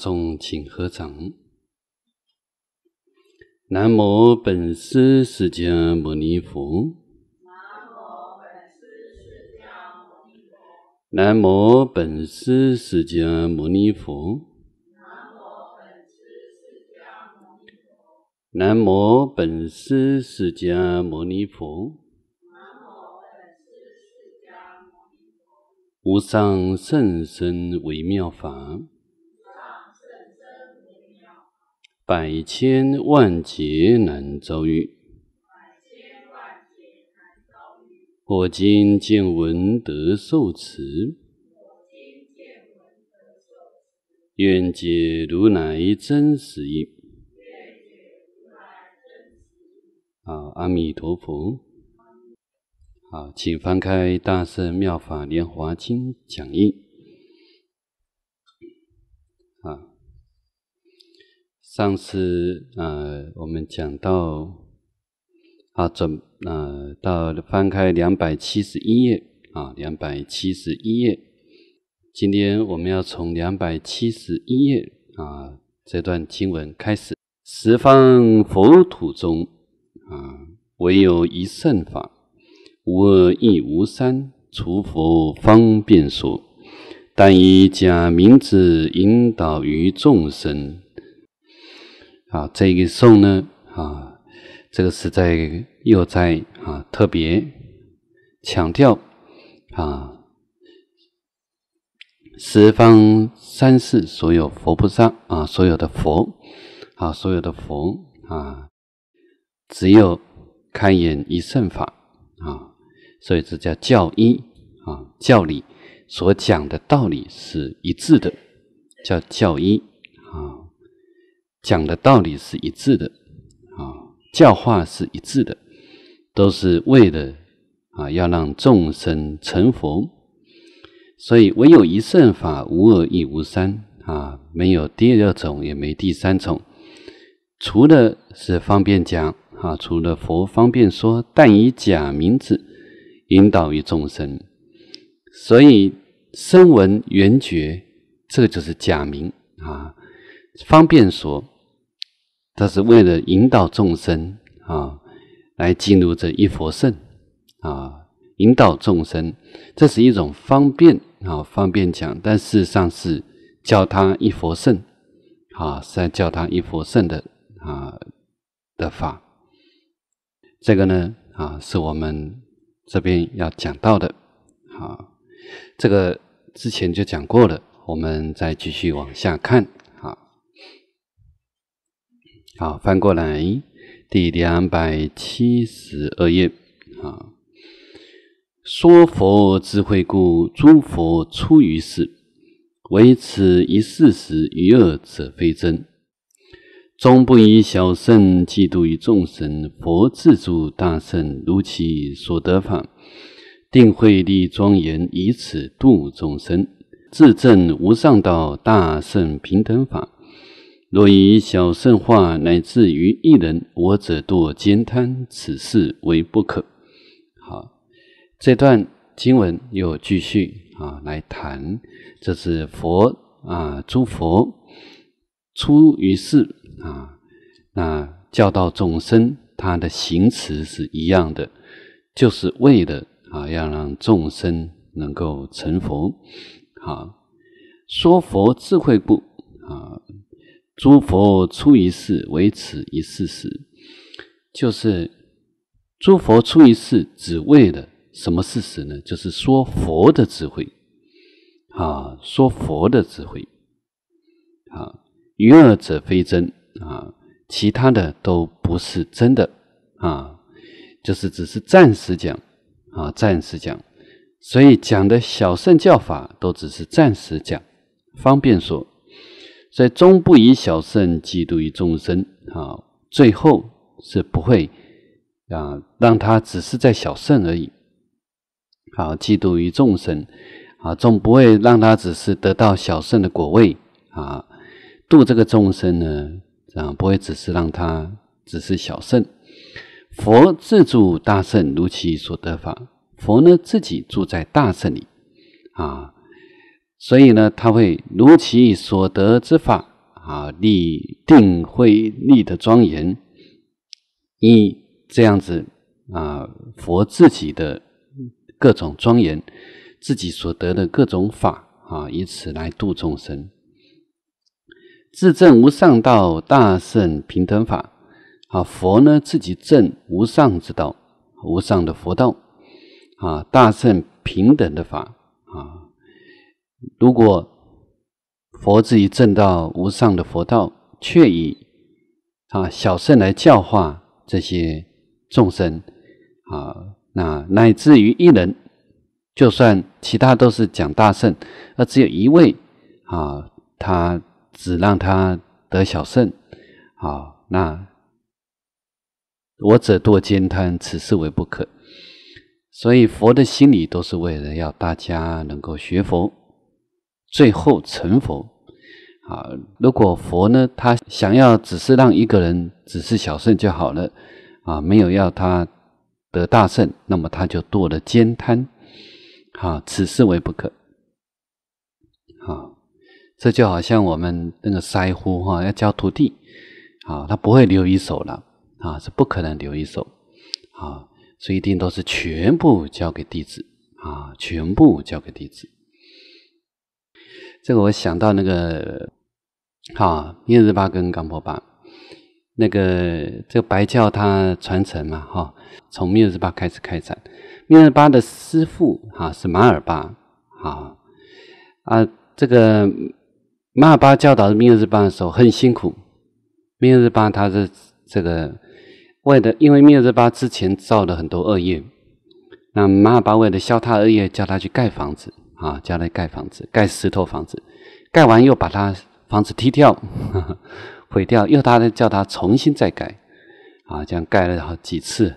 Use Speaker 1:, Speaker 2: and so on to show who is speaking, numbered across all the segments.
Speaker 1: 众请合掌。南无本师释迦牟尼佛。南无本师释迦牟尼佛。南无本师释迦牟尼佛。南无本师释迦牟尼佛。无上甚深微妙法。百千万劫难遭遇，我今见闻得受持，愿解如来真实意，阿弥陀佛。好，请翻开《大圣妙法莲华经》讲义。上次啊，我们讲到啊，准啊，到翻开两百七十一页啊，两百七十一页。今天我们要从两百七十一页啊这段经文开始。十方佛土中啊，唯有一圣法，无二亦无三，除佛方便说，但以假名之引导于众生。啊，这个颂呢，啊，这个是在又在啊，特别强调啊，十方三世所有佛菩萨啊，所有的佛啊，所有的佛啊，只有开眼一乘法啊，所以这叫教一啊，教理所讲的道理是一致的，叫教一。讲的道理是一致的，啊，教化是一致的，都是为了啊，要让众生成佛，所以唯有一圣法，无二亦无三，啊，没有第二种，也没第三种。除了是方便讲，啊，除了佛方便说，但以假名字引导于众生，所以声闻缘觉，这就是假名，啊。方便说，他是为了引导众生啊，来进入这一佛圣啊，引导众生，这是一种方便啊，方便讲，但事实上是教他一佛圣啊，是在教他一佛圣的啊的法。这个呢啊，是我们这边要讲到的。啊，这个之前就讲过了，我们再继续往下看。好，翻过来，第两百七十二页。好，说佛智慧故，诸佛出于世，唯此一事实，于二者非真。终不以小圣嫉妒于众生，佛自住大圣，如其所得法，定慧立庄严，以此度众生，自证无上道，大圣平等法。若以小圣化，乃至于一人，我者堕兼贪，此事为不可。好，这段经文又继续啊，来谈，这是佛啊，诸佛出于世啊，那教导众生，他的行持是一样的，就是为了啊，要让众生能够成佛。好，说佛智慧部。诸佛出一世为此一事实，就是诸佛出一世，只为了什么事实呢？就是说佛的智慧啊，说佛的智慧啊，二者非真啊，其他的都不是真的啊，就是只是暂时讲啊，暂时讲，所以讲的小圣教法都只是暂时讲，方便说。所以终不以小圣嫉妒于众生，啊，最后是不会啊让他只是在小圣而已，好嫉妒于众生，啊，总不会让他只是得到小圣的果位，啊，度这个众生呢，啊，不会只是让他只是小圣。佛自住大圣，如其所得法。佛呢自己住在大圣里，啊。所以呢，他会如其所得之法啊，立定会立的庄严，以这样子啊，佛自己的各种庄严，自己所得的各种法啊，以此来度众生。自证无上道，大圣平等法啊，佛呢自己证无上之道，无上的佛道啊，大圣平等的法啊。如果佛至于正道无上的佛道，却以啊小圣来教化这些众生啊，那乃至于一人，就算其他都是讲大圣，而只有一位啊，他只让他得小圣啊，那我者堕坚贪，此是为不可。所以佛的心理都是为了要大家能够学佛。最后成佛啊！如果佛呢，他想要只是让一个人只是小圣就好了啊，没有要他得大圣，那么他就堕了兼贪，啊，此事为不可。啊，这就好像我们那个塞乎哈，要教徒弟，啊，他不会留一手了啊，是不可能留一手，啊，所以一定都是全部交给弟子啊，全部交给弟子。这个我想到那个哈密日巴跟冈波巴，那个这个白教他传承嘛哈，从密日巴开始开展。密日巴的师傅哈是马尔巴哈啊，这个马尔巴教导密日巴的时候很辛苦。密日巴他是这个为的，因为密日巴之前造了很多恶业，那马尔巴为了消他恶业，叫他去盖房子。啊，叫来盖房子，盖石头房子，盖完又把他房子踢掉，毁掉，又他叫他重新再盖，啊，这样盖了好几次。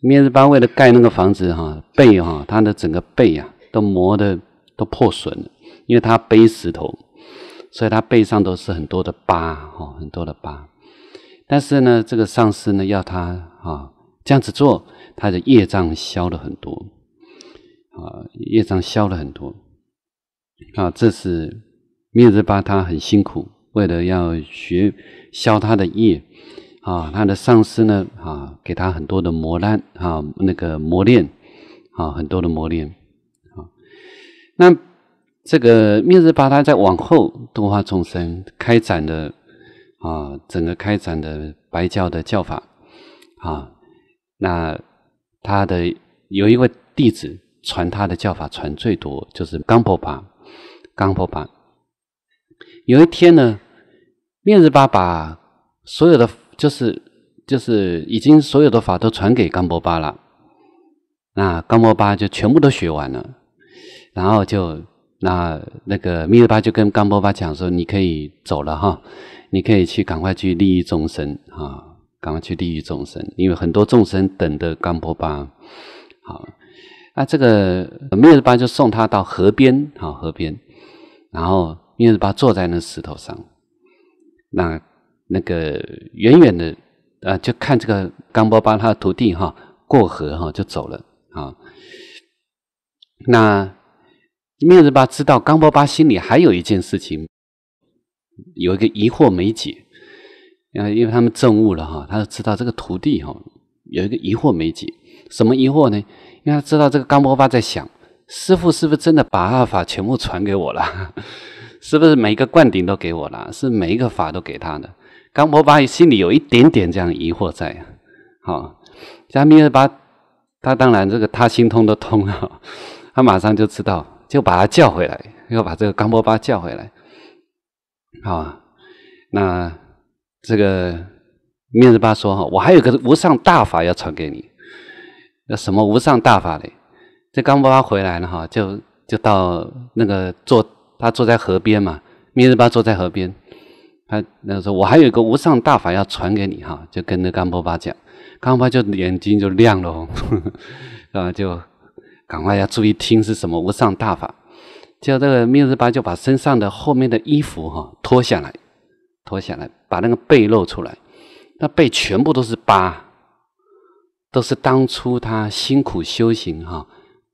Speaker 1: 灭日邦为了盖那个房子哈，背哈，他的整个背呀都磨的都破损了，因为他背石头，所以他背上都是很多的疤哈，很多的疤。但是呢，这个上司呢要他啊这样子做，他的业障消了很多。啊，业障消了很多。啊，这是灭日巴他很辛苦，为了要学消他的业。啊，他的上司呢，啊，给他很多的磨难，啊，那个磨练，啊，很多的磨练。啊，那这个灭日巴他在往后度化众生，开展的啊，整个开展的白教的教法。啊，那他的有一位弟子。传他的教法传最多就是冈波巴，冈波巴有一天呢，密日巴把所有的就是就是已经所有的法都传给冈波巴了，那冈波巴就全部都学完了，然后就那那个密日巴就跟冈波巴讲说：“你可以走了哈，你可以去赶快去利益众生啊，赶快去利益众生，因为很多众生等着冈波巴好。”那这个密日巴就送他到河边，哈，河边，然后密日巴坐在那石头上，那那个远远的，呃，就看这个冈波巴他的徒弟哈过河哈就走了啊。那密日巴知道冈波巴心里还有一件事情，有一个疑惑没解，啊，因为他们证悟了哈，他就知道这个徒弟哈有一个疑惑没解，什么疑惑呢？为要知道，这个刚波巴在想，师傅是不是真的把阿法全部传给我了？是不是每一个灌顶都给我了？是每一个法都给他的？刚波巴心里有一点点这样疑惑在。好，加密尔巴，他当然这个他心通都通啊，他马上就知道，就把他叫回来，要把这个刚波巴叫回来。好，那这个面热巴说：“哈，我还有个无上大法要传给你。”那什么无上大法呢？这刚巴巴回来了哈，就就到那个坐，他坐在河边嘛。密日巴坐在河边，他那个时候我还有个无上大法要传给你哈，就跟着刚巴巴讲。冈巴就眼睛就亮了，哦，啊，就赶快要注意听是什么无上大法。就这个密日巴就把身上的后面的衣服哈脱下来，脱下来，把那个背露出来，那背全部都是疤。都是当初他辛苦修行哈，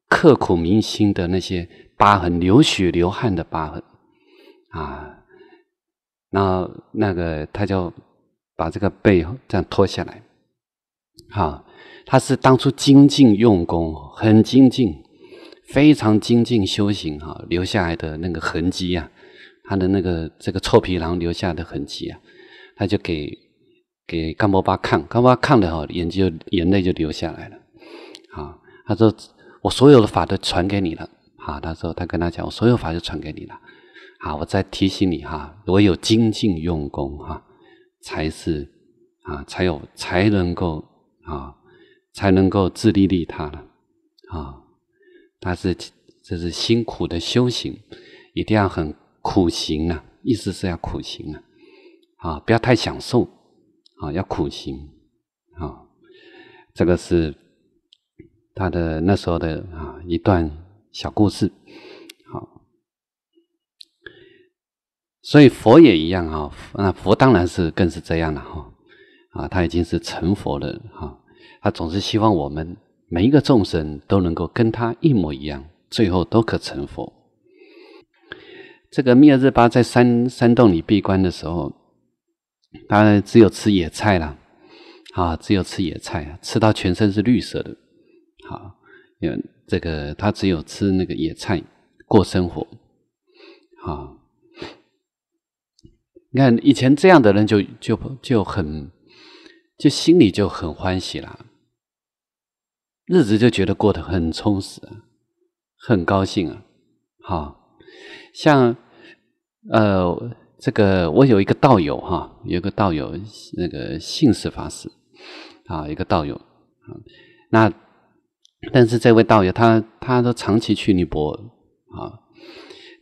Speaker 1: 刻苦铭心的那些疤痕，流血流汗的疤痕啊。那那个他就把这个背这样脱下来，好，他是当初精进用功，很精进，非常精进修行哈，留下来的那个痕迹啊，他的那个这个臭皮囊留下的痕迹啊，他就给。给甘巴巴看，甘巴巴看了哈，眼睛眼泪就流下来了，啊，他说我所有的法都传给你了，啊，他说他跟他讲我所有法就传给你了，啊，我再提醒你哈，唯有精进用功哈，才是啊，才有才能够啊，才能够自利利他了，啊，但是这是辛苦的修行，一定要很苦行啊，意思是要苦行啊，啊，不要太享受。啊，要苦行，啊，这个是他的那时候的啊一段小故事，好，所以佛也一样啊，那佛当然是更是这样了哈，啊，他已经是成佛了哈，他总是希望我们每一个众生都能够跟他一模一样，最后都可成佛。这个密尔日巴在山山洞里闭关的时候。当然，只有吃野菜啦，啊，只有吃野菜，吃到全身是绿色的，好，因为这个他只有吃那个野菜过生活，啊，你看以前这样的人就就就很就心里就很欢喜了，日子就觉得过得很充实，很高兴啊，好像呃。这个我有一个道友哈，有个道友那个姓氏法师，啊，一个道友，啊，那但是这位道友他，他都长期去尼泊尔啊。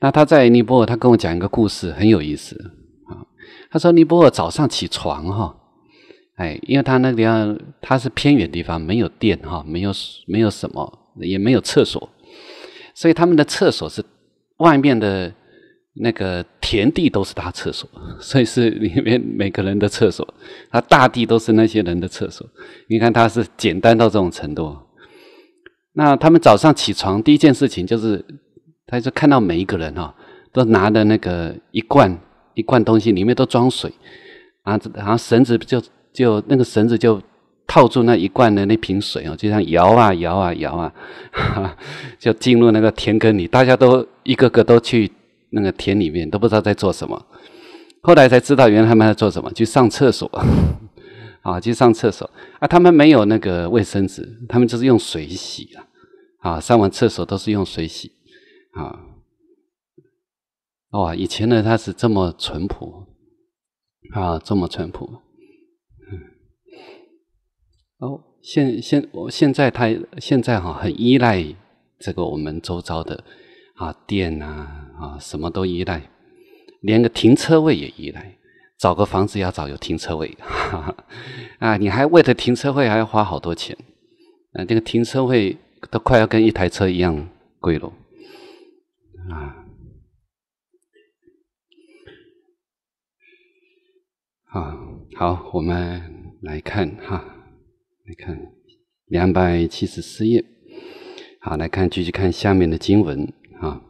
Speaker 1: 那他在尼泊尔，他跟我讲一个故事，很有意思啊。他说尼泊尔早上起床哈，哎，因为他那个地方他是偏远地方，没有电哈，没有没有什么，也没有厕所，所以他们的厕所是外面的。那个田地都是他厕所，所以是里面每个人的厕所。他大地都是那些人的厕所。你看他是简单到这种程度。那他们早上起床第一件事情就是，他就看到每一个人哈，都拿的那个一罐一罐东西，里面都装水，啊，这，然后绳子就就那个绳子就套住那一罐的那瓶水哦，就像摇啊摇啊摇啊，哈、就进入那个田坑里，大家都一个个都去。那个田里面都不知道在做什么，后来才知道原来他们在做什么，去上厕所 啊，去上厕所啊。他们没有那个卫生纸，他们就是用水洗啊，啊，上完厕所都是用水洗啊。哦，以前呢他是这么淳朴啊，这么淳朴。哦，现现我现在他现在哈很依赖这个我们周遭的啊电啊。啊，什么都依赖，连个停车位也依赖，找个房子要找有停车位，哈哈，啊，你还为了停车位还要花好多钱，啊，这个停车位都快要跟一台车一样贵了，啊，好，好，我们来看哈，来看两百七十四页，好，来看继续看下面的经文啊。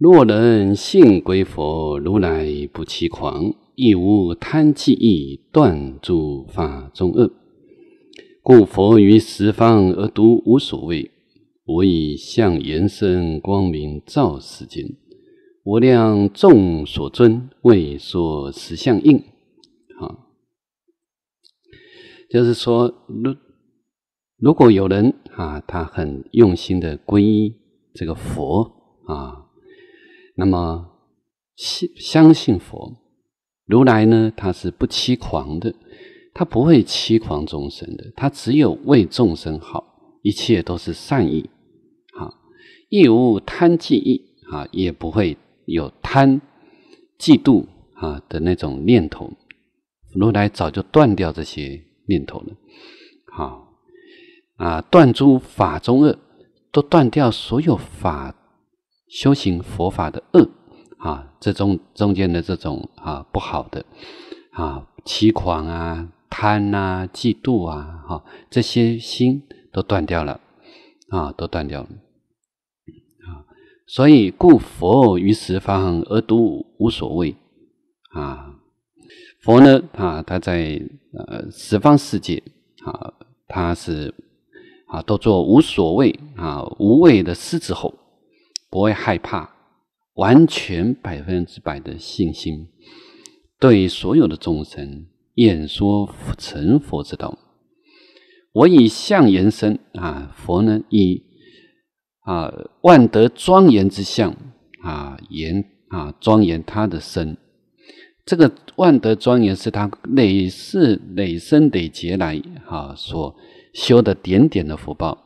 Speaker 1: 若人信归佛，如来不欺狂，亦无贪气意，断诸法中恶。故佛于十方而独无所谓。我以向延伸，光明照世间。我量众所尊，为所实相应。好，就是说，如如果有人啊，他很用心的皈依这个佛啊。那么信相信佛如来呢？他是不欺狂的，他不会欺狂众生的，他只有为众生好，一切都是善意。啊，亦无贪嫉意啊，也不会有贪嫉妒啊的那种念头。如来早就断掉这些念头了。好啊，断诸法中恶，都断掉所有法。修行佛法的恶啊，这中中间的这种啊不好的啊，痴狂啊、贪啊、嫉妒啊，哈，这些心都断掉了啊，都断掉。啊，所以故佛于十方而独无所谓啊。佛呢啊，他在呃十方世界啊，他是啊都做无所谓啊无畏的狮子吼。不会害怕，完全百分之百的信心，对所有的众生演说成佛之道。我以相言身啊，佛呢以啊万德庄严之相啊言啊庄严他的身。这个万德庄严是他累世累生累劫来啊所修的点点的福报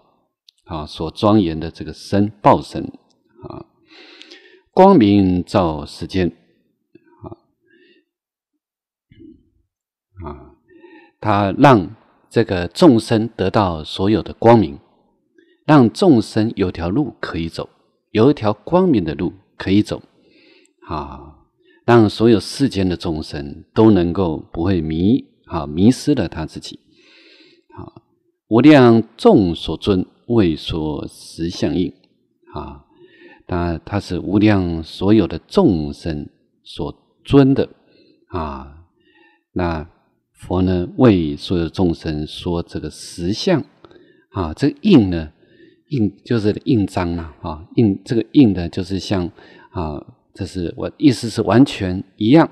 Speaker 1: 啊所庄严的这个身报身。啊，光明照世间，啊啊，他让这个众生得到所有的光明，让众生有条路可以走，有一条光明的路可以走，啊，让所有世间的众生都能够不会迷啊迷失了他自己，啊，无量众所尊为所实相应，啊。那它是无量所有的众生所尊的啊，那佛呢为所有众生说这个实相啊，这个印呢印就是印章啊啊印这个印呢就是像啊，这是我意思是完全一样，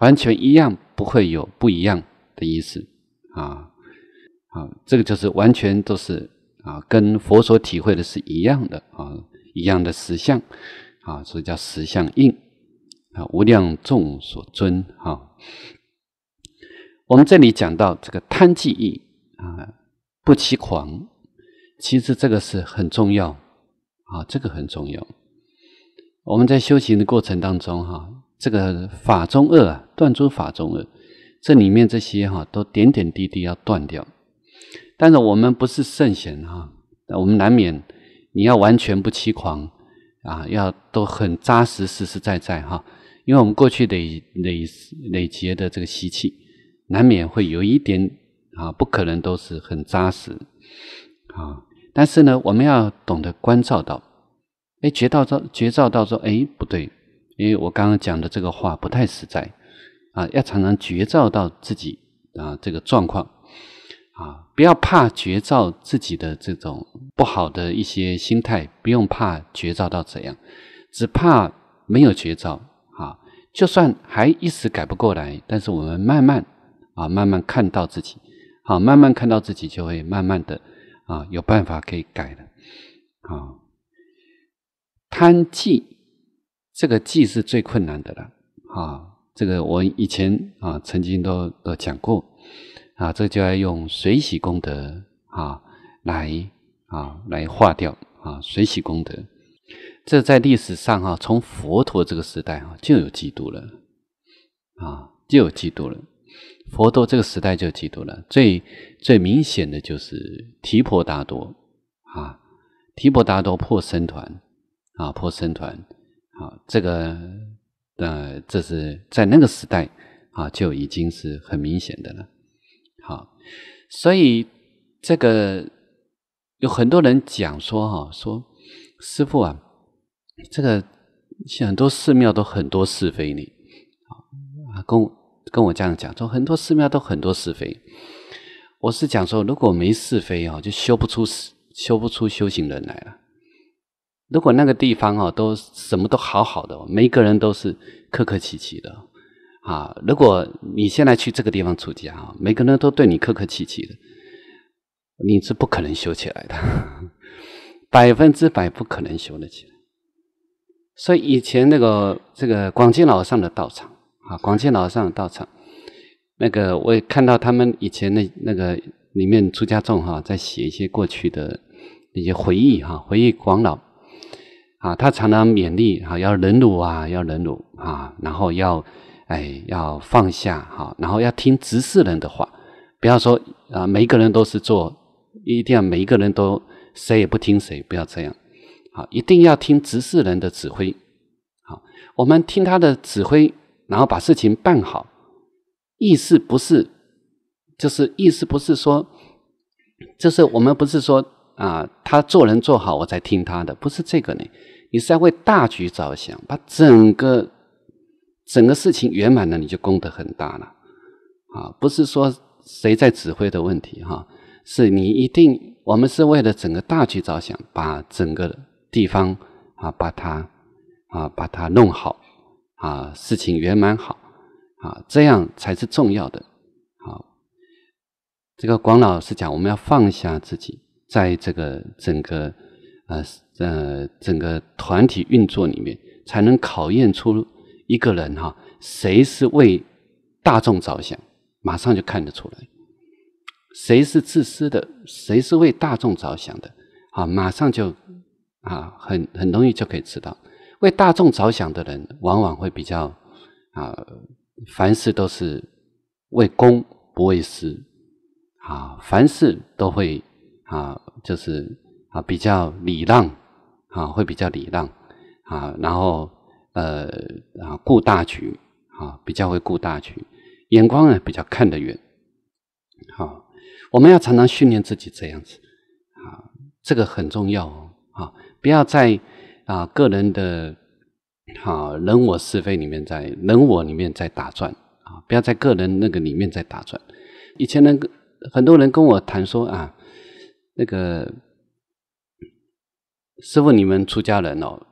Speaker 1: 完全一样不会有不一样的意思啊啊，这个就是完全都是啊，跟佛所体会的是一样的啊。一样的实相，啊，所以叫实相印，啊，无量众所尊，哈。我们这里讲到这个贪记欲，啊，不欺狂，其实这个是很重要，啊，这个很重要。我们在修行的过程当中，哈，这个法中恶，啊，断诸法中恶，这里面这些哈，都点点滴滴要断掉。但是我们不是圣贤，哈，我们难免。你要完全不欺狂啊，要都很扎实、实实在在哈。因为我们过去累累累劫的这个习气，难免会有一点啊，不可能都是很扎实啊。但是呢，我们要懂得关照到，哎，觉照到，觉照到说，哎，不对，因为我刚刚讲的这个话不太实在啊，要常常觉照到自己啊这个状况。啊，不要怕绝照自己的这种不好的一些心态，不用怕绝照到怎样，只怕没有绝照啊。就算还一时改不过来，但是我们慢慢啊，慢慢看到自己，好，慢慢看到自己就会慢慢的啊，有办法可以改的。啊，贪忌这个忌是最困难的了啊，这个我以前啊曾经都都讲过。啊，这就要用水洗功德啊，来啊，来化掉啊，水洗功德。这在历史上啊，从佛陀这个时代啊，就有嫉妒了啊，就有嫉妒了。佛陀这个时代就有嫉妒了，最最明显的就是提婆达多啊，提婆达多破僧团啊，破僧团啊，这个呃，这是在那个时代啊，就已经是很明显的了。所以，这个有很多人讲说哈，说师傅啊，这个很多寺庙都很多是非呢。啊，跟跟我这样讲说，很多寺庙都很多是非。我是讲说，如果没是非哦，就修不出修不出修行人来了。如果那个地方哦，都什么都好好的，每一个人都是客客气气的。啊！如果你现在去这个地方出家啊，每个人都对你客客气气的，你是不可能修起来的，百分之百不可能修得起来。所以以前那个这个广进老上的道场啊，广进老上的道场，那个我也看到他们以前那那个里面出家众哈，在写一些过去的那些回忆哈，回忆广老啊，他常常勉励哈，要忍辱啊，要忍辱啊，然后要。哎，要放下哈，然后要听执事人的话。不要说啊，每一个人都是做，一定要每一个人都谁也不听谁，不要这样。好，一定要听执事人的指挥。好，我们听他的指挥，然后把事情办好。意思不是，就是意思不是说，就是我们不是说啊，他做人做好我才听他的，不是这个呢。你是在为大局着想，把整个。整个事情圆满了，你就功德很大了，啊，不是说谁在指挥的问题哈，是你一定，我们是为了整个大局着想，把整个地方啊，把它啊，把它弄好，啊，事情圆满好，啊，这样才是重要的。好，这个广老师讲，我们要放下自己，在这个整个啊呃整个团体运作里面，才能考验出。一个人哈，谁是为大众着想，马上就看得出来，谁是自私的，谁是为大众着想的，啊，马上就啊，很很容易就可以知道，为大众着想的人，往往会比较啊，凡事都是为公不为私，啊，凡事都会啊，就是啊，比较礼让，啊，会比较礼让，啊，然后。呃啊，顾大局啊，比较会顾大局，眼光呢比较看得远。好，我们要常常训练自己这样子啊，这个很重要哦。啊，不要在啊个人的啊人我是非里面，在人我里面在打转啊，不要在个人那个里面在打转。以前呢，很多人跟我谈说啊，那个师傅，你们出家人哦。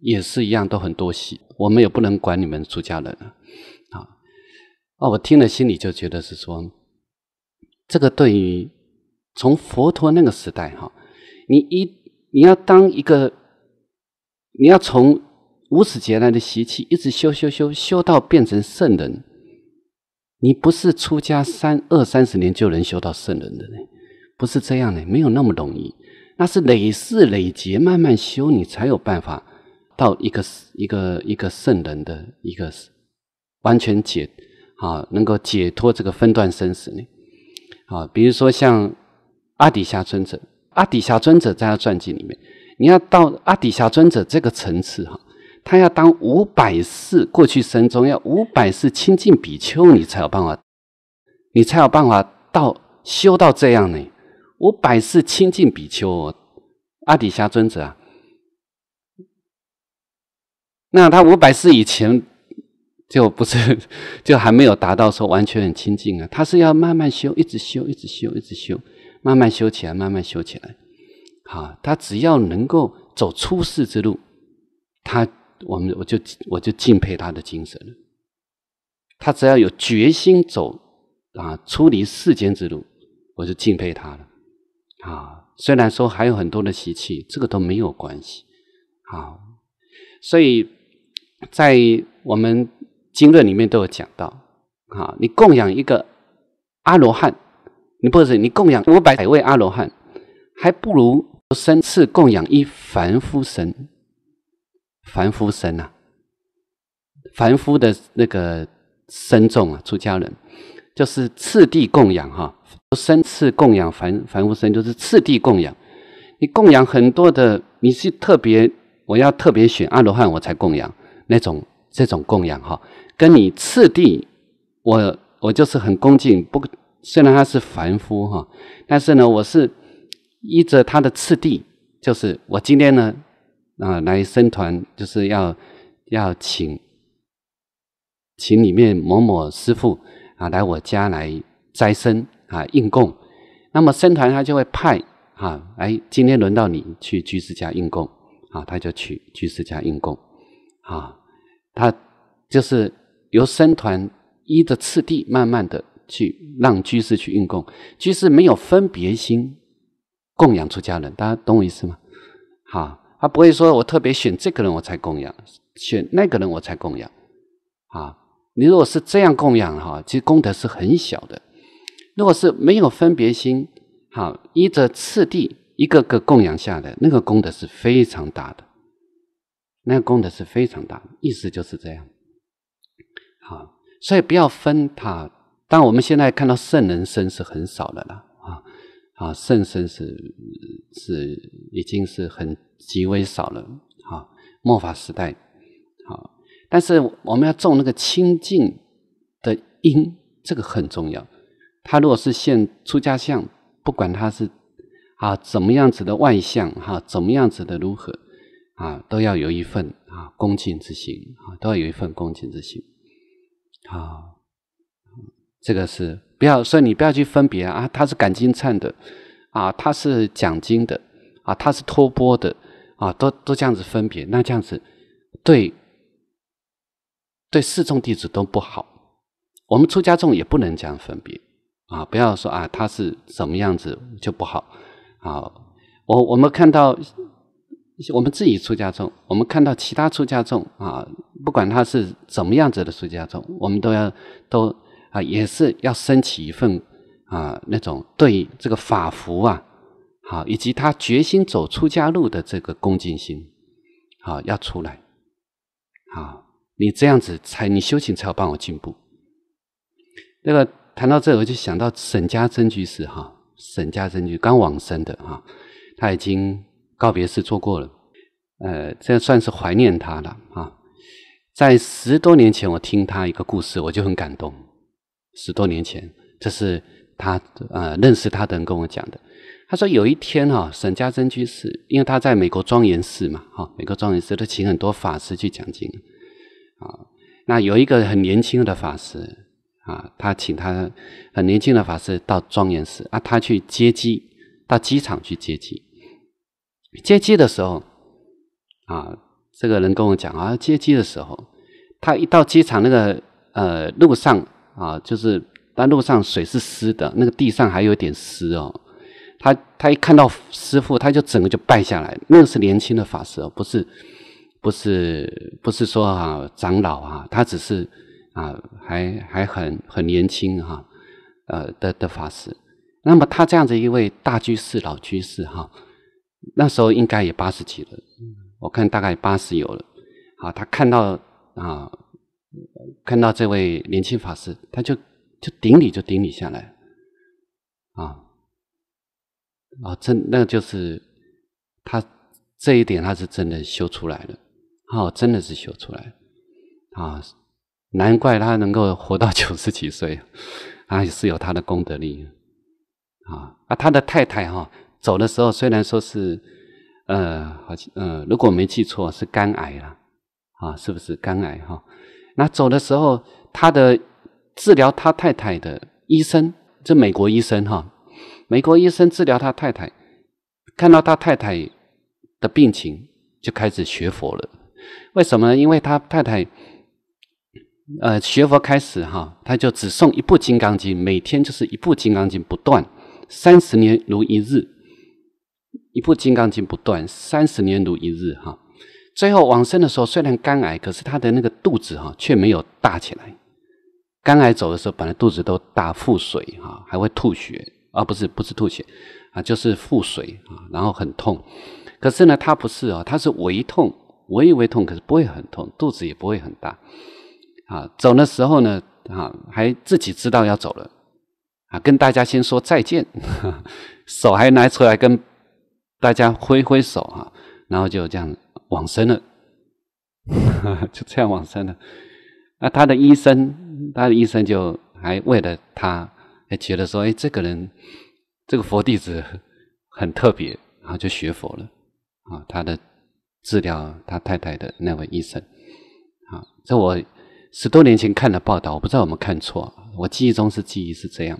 Speaker 1: 也是一样，都很多习，我们也不能管你们出家人啊，啊！我听了心里就觉得是说，这个对于从佛陀那个时代哈，你一你要当一个，你要从无始劫来的习气一直修修修修到变成圣人，你不是出家三二三十年就能修到圣人的呢？不是这样的，没有那么容易，那是累世累劫慢慢修，你才有办法。到一个一个一个圣人的一个完全解啊，能够解脱这个分段生死呢啊，比如说像阿底峡尊者，阿底峡尊者在他传记里面，你要到阿底峡尊者这个层次哈，他要当五百世过去生中要五百世清净比丘，你才有办法，你才有办法到修到这样呢，五百世清净比丘，阿底峡尊者啊。那他五百世以前就不是，就还没有达到说完全很清净啊。他是要慢慢修，一直修，一直修，一直修，慢慢修起来，慢慢修起来。好，他只要能够走出世之路，他我们我就我就敬佩他的精神了。他只要有决心走啊出离世间之路，我就敬佩他了。啊，虽然说还有很多的习气，这个都没有关系啊。所以。在我们经论里面都有讲到，啊，你供养一个阿罗汉，你不是你供养五百位阿罗汉，还不如生次供养一凡夫神，凡夫神啊，凡夫的那个僧众啊，出家人就是次第供养哈，生次供养凡凡夫身就是次第供养，你供养很多的，你是特别我要特别选阿罗汉我才供养。那种这种供养哈，跟你次第，我我就是很恭敬，不，虽然他是凡夫哈，但是呢，我是依着他的次第，就是我今天呢啊来生团，就是要要请，请里面某某师傅啊来我家来斋生啊应供，那么生团他就会派啊，哎，今天轮到你去居士家应供啊，他就去居士家应供。啊，他就是由僧团依着次第，慢慢的去让居士去运供。居士没有分别心供养出家人，大家懂我意思吗？哈，他不会说我特别选这个人我才供养，选那个人我才供养。啊，你如果是这样供养哈，其实功德是很小的。如果是没有分别心，好依着次第，一个个供养下来，那个功德是非常大的。那个功德是非常大，意思就是这样。好，所以不要分他。但我们现在看到圣人身是很少的了啊啊，圣身是是已经是很极为少了啊。末法时代，好，但是我们要种那个清净的因，这个很重要。他如果是现出家相，不管他是啊怎么样子的外相哈，怎么样子的如何。啊，都要有一份啊恭敬之心啊，都要有一份恭敬之心。啊。这个是不要所以你不要去分别啊，他是感经忏的啊，他是讲经的啊，他是托钵的啊，都都这样子分别，那这样子对对四众弟子都不好。我们出家众也不能这样分别啊，不要说啊，他是什么样子就不好啊。我我们看到。我们自己出家众，我们看到其他出家众啊，不管他是怎么样子的出家众，我们都要都啊，也是要升起一份啊那种对这个法服啊，好以及他决心走出家路的这个恭敬心，好要出来，好你这样子才你修行才有帮我进步。那个谈到这，我就想到沈家珍居士哈，沈家珍居刚往生的哈，他已经。告别式做过了，呃，这算是怀念他了啊。在十多年前，我听他一个故事，我就很感动。十多年前，这是他呃认识他的人跟我讲的。他说有一天哈，沈家珍居士，因为他在美国庄严寺嘛哈，美国庄严寺他请很多法师去讲经啊。那有一个很年轻的法师啊，他请他很年轻的法师到庄严寺啊，他去接机，到机场去接机。接机的时候，啊，这个人跟我讲啊，接机的时候，他一到机场那个呃路上啊，就是但路上水是湿的，那个地上还有点湿哦。他他一看到师傅，他就整个就拜下来。那个是年轻的法师，哦，不是不是不是说啊长老啊，他只是啊还还很很年轻哈呃的的法师。那么他这样子一位大居士老居士哈。那时候应该也八十几了，我看大概八十有了。好，他看到啊，看到这位年轻法师，他就就顶礼就顶礼下来，啊啊，真那就是他这一点他是真的修出来了，啊，真的是修出来，啊，难怪他能够活到 九十几岁，啊，是有他的功德力，啊啊，他的太太哈。走的时候，虽然说是，呃，好像呃，如果没记错是肝癌了，啊，是不是肝癌哈？那走的时候，他的治疗他太太的医生，这美国医生哈，美国医生治疗他太太，看到他太太的病情，就开始学佛了。为什么呢？因为他太太，呃，学佛开始哈，他就只诵一部《金刚经》，每天就是一部《金刚经》不断，三十年如一日。一部《金刚经》不断，三十年如一日哈。最后往生的时候，虽然肝癌，可是他的那个肚子哈却没有大起来。肝癌走的时候，本来肚子都大，腹水哈还会吐血啊，不是不是吐血啊，就是腹水啊，然后很痛。可是呢，他不是哦，他是胃痛，胃胃痛可是不会很痛，肚子也不会很大。啊，走的时候呢啊，还自己知道要走了啊，跟大家先说再见，手还拿出来跟。大家挥挥手啊，然后就这样往生了，就这样往生了。那他的医生，他的医生就还为了他，还觉得说，哎，这个人，这个佛弟子很特别，然后就学佛了。啊，他的治疗他太太的那位医生，啊，这我十多年前看的报道，我不知道我们看错，我记忆中是记忆是这样。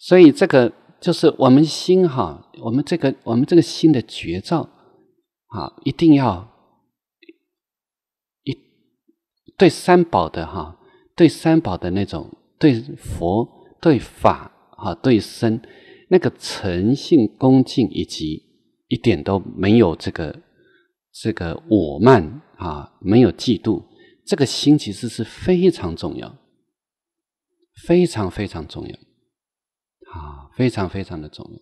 Speaker 1: 所以，这个就是我们心哈，我们这个我们这个心的绝招啊，一定要一对三宝的哈，对三宝的那种，对佛、对法啊，对身，那个诚信恭敬，以及一点都没有这个这个我慢啊，没有嫉妒，这个心其实是非常重要，非常非常重要。啊，非常非常的重要，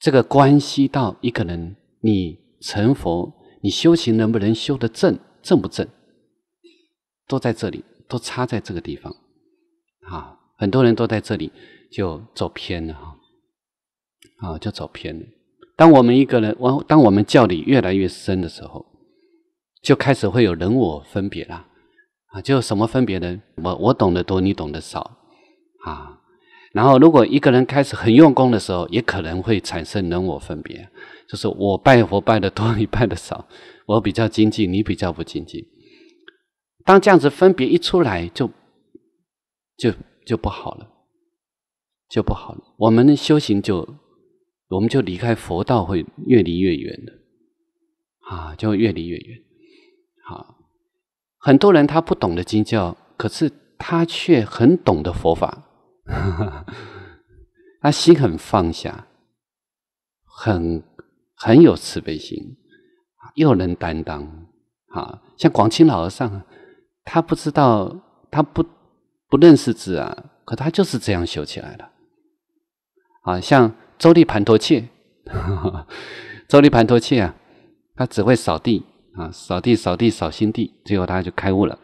Speaker 1: 这个关系到一个人，你成佛，你修行能不能修得正，正不正，都在这里，都差在这个地方，啊，很多人都在这里就走偏了哈，啊，就走偏了。当我们一个人完，当我们教理越来越深的时候，就开始会有人我分别了，啊，就什么分别呢？我我懂得多，你懂得少，啊。然后，如果一个人开始很用功的时候，也可能会产生人我分别，就是我拜佛拜的多，你拜的少，我比较精进，你比较不精进。当这样子分别一出来，就就就不好了，就不好了。我们修行就我们就离开佛道，会越离越远的，啊，就会越离越远。好，很多人他不懂得经教，可是他却很懂得佛法。哈哈，他心很放下，很很有慈悲心，又能担当。啊，像广清老和尚，他不知道，他不不认识字啊，可他就是这样修起来了。啊，像周立盘陀切，周立盘陀切啊，他只会扫地啊，扫地扫地扫心地，最后他就开悟了。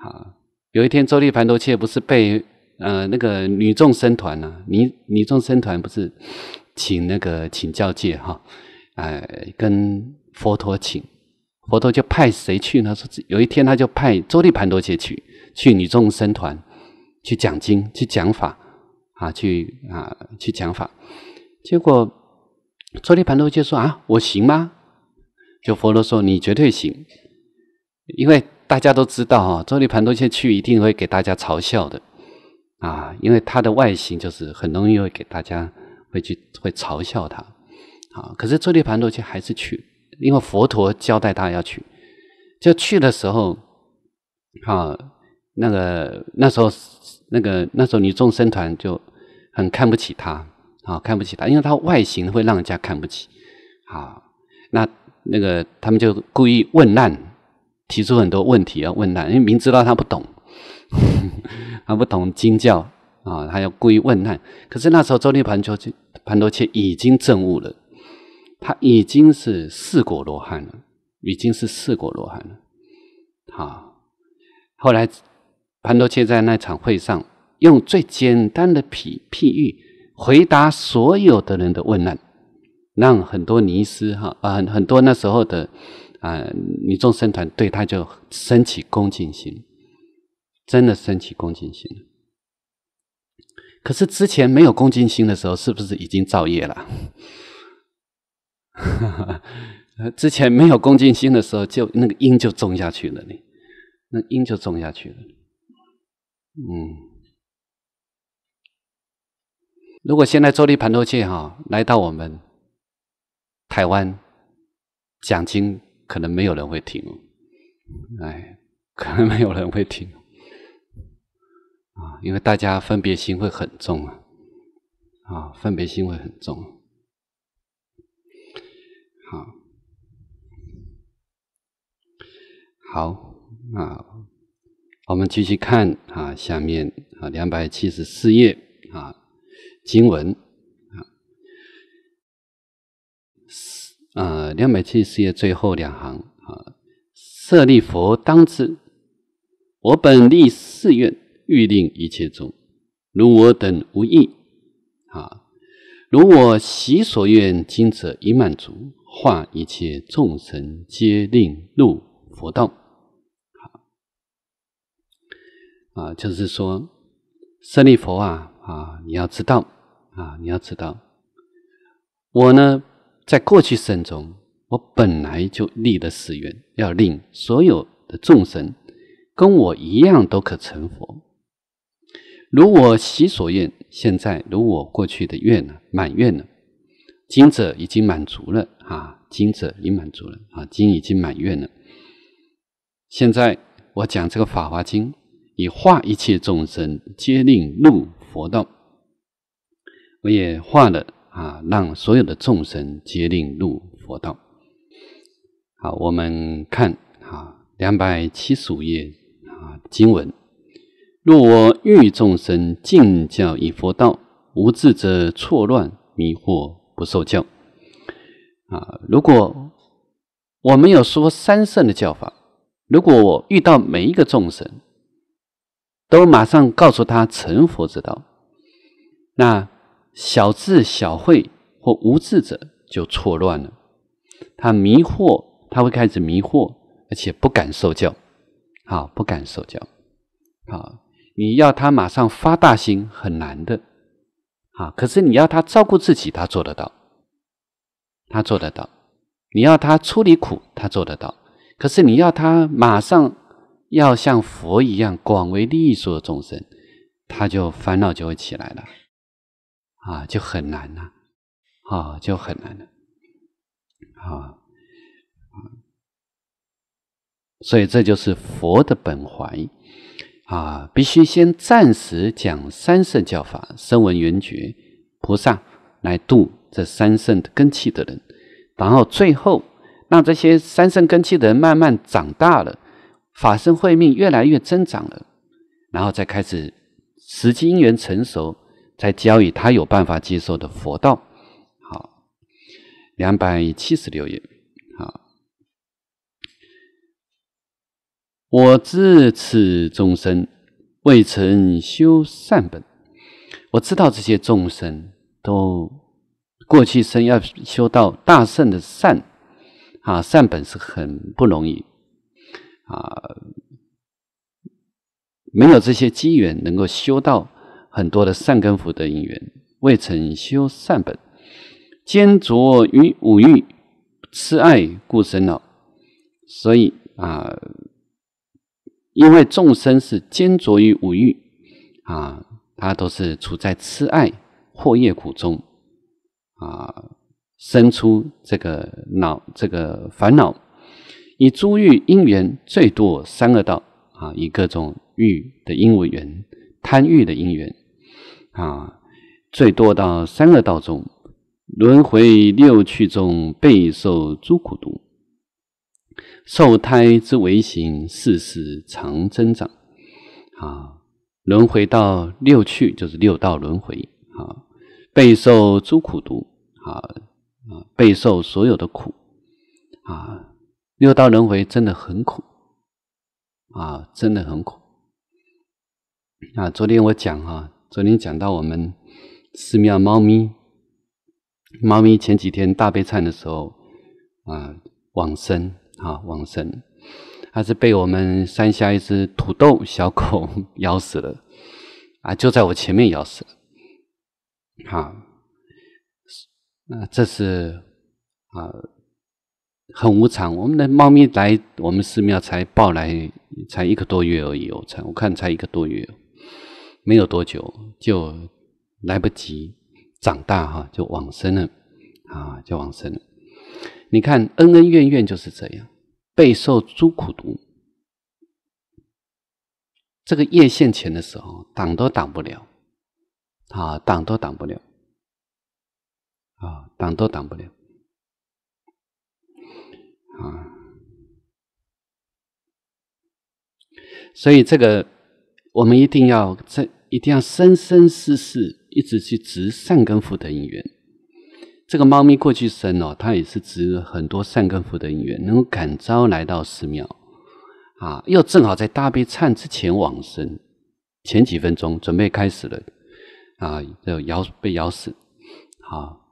Speaker 1: 啊，有一天周立盘陀切不是被。呃，那个女众僧团啊，女女众僧团不是请那个请教界哈，呃，跟佛陀请，佛陀就派谁去呢？说有一天他就派周利盘多杰去，去女众僧团去讲经去讲法啊，去啊去讲法，结果周利盘多杰说啊，我行吗？就佛陀说你绝对行，因为大家都知道啊，周利盘多杰去一定会给大家嘲笑的。啊，因为他的外形就是很容易会给大家会去会嘲笑他，啊，可是坐立盘陀却还是去，因为佛陀交代他要去，就去的时候，啊，那个那时候那个那时候女众生团就很看不起他，啊，看不起他，因为他外形会让人家看不起，啊，那那个他们就故意问难，提出很多问题要问难，因为明知道他不懂。他不懂经教啊，他要故意问难。可是那时候，周立盘陀盘陀切已经证悟了，他已经是四果罗汉了，已经是四果罗汉了。好，后来盘多切在那场会上，用最简单的譬譬喻回答所有的人的问难，让很多尼斯哈啊，很很多那时候的啊女众僧团对他就升起恭敬心。真的升起恭敬心了。可是之前没有恭敬心的时候，是不是已经造业了？之前没有恭敬心的时候，就那个因就种下去了呢？那因就种下去了。嗯，如果现在坐立盘陀去哈，来到我们台湾讲经，可能没有人会听。哎，可能没有人会听。啊，因为大家分别心会很重啊，啊，分别心会很重，好，好啊，我们继续看啊，下面啊，两百七十四页啊，经文啊，啊，两百七十四页最后两行啊，舍利弗，当知，我本立誓愿。欲令一切众如我等无意，啊，如我喜所愿，今者已满足，化一切众生皆令入佛道。啊，就是说，舍利佛啊啊，你要知道啊，你要知道，我呢，在过去生中，我本来就立的誓愿，要令所有的众生。跟我一样，都可成佛。如我昔所愿，现在如我过去的愿呢，满愿了。今者已经满足了啊，今者已满足了啊，今已经满愿了。现在我讲这个《法华经》，以化一切众生，皆令入佛道。我也化了啊，让所有的众生皆令入佛道。好，我们看啊，两百七十五页啊，经文。若我欲众生，敬教以佛道，无智者错乱迷惑，不受教。啊！如果我没有说三圣的教法，如果我遇到每一个众生，都马上告诉他成佛之道，那小智小慧或无智者就错乱了，他迷惑，他会开始迷惑，而且不敢受教，啊，不敢受教，啊。你要他马上发大心很难的，啊！可是你要他照顾自己，他做得到，他做得到；你要他处理苦，他做得到。可是你要他马上要像佛一样广为利益所有众生，他就烦恼就会起来了，啊，就很难了，啊，就很难了，啊啊！所以这就是佛的本怀。啊，必须先暂时讲三圣教法，声闻缘觉菩萨来度这三圣的根器的人，然后最后让这些三圣根器的人慢慢长大了，法身慧命越来越增长了，然后再开始时机因缘成熟，再教以他有办法接受的佛道。好，两百七十六页。我知此众生未曾修善本，我知道这些众生都过去生要修到大圣的善啊，善本是很不容易啊，没有这些机缘能够修到很多的善根福德因缘，未曾修善本，兼着于五欲，痴爱故生老，所以啊。因为众生是坚着于五欲啊，他都是处在痴爱或业苦中啊，生出这个恼这个烦恼。以诸欲因缘最多三恶道啊，以各种欲的因缘、贪欲的因缘啊，最多到三恶道中轮回六趣中备受诸苦毒。受胎之为形，世事常增长。啊，轮回到六趣，就是六道轮回。啊，备受诸苦毒。啊啊，备受所有的苦。啊，六道轮回真的很苦。啊，真的很苦。啊，昨天我讲啊，昨天讲到我们寺庙猫咪，猫咪前几天大悲忏的时候，啊，往生。啊，往生，它是被我们山下一只土豆小狗 咬死了，啊，就在我前面咬死了，好，那这是啊，很无常。我们的猫咪来我们寺庙才抱来，才一个多月而已，我才我看才一个多月，没有多久就来不及长大哈，就往生了，啊，就往生了。你看，恩恩怨怨就是这样，备受诸苦毒。这个业现前的时候，挡都挡不了，啊，挡都挡不了，啊，挡都挡不了，啊。所以这个，我们一定要在，一定要生生世世一直去执善根、福德因缘。这个猫咪过去生哦，它也是值很多善根福德因缘，能够感召来到寺庙，啊，又正好在大悲忏之前往生，前几分钟准备开始了，啊，就咬被咬死，好，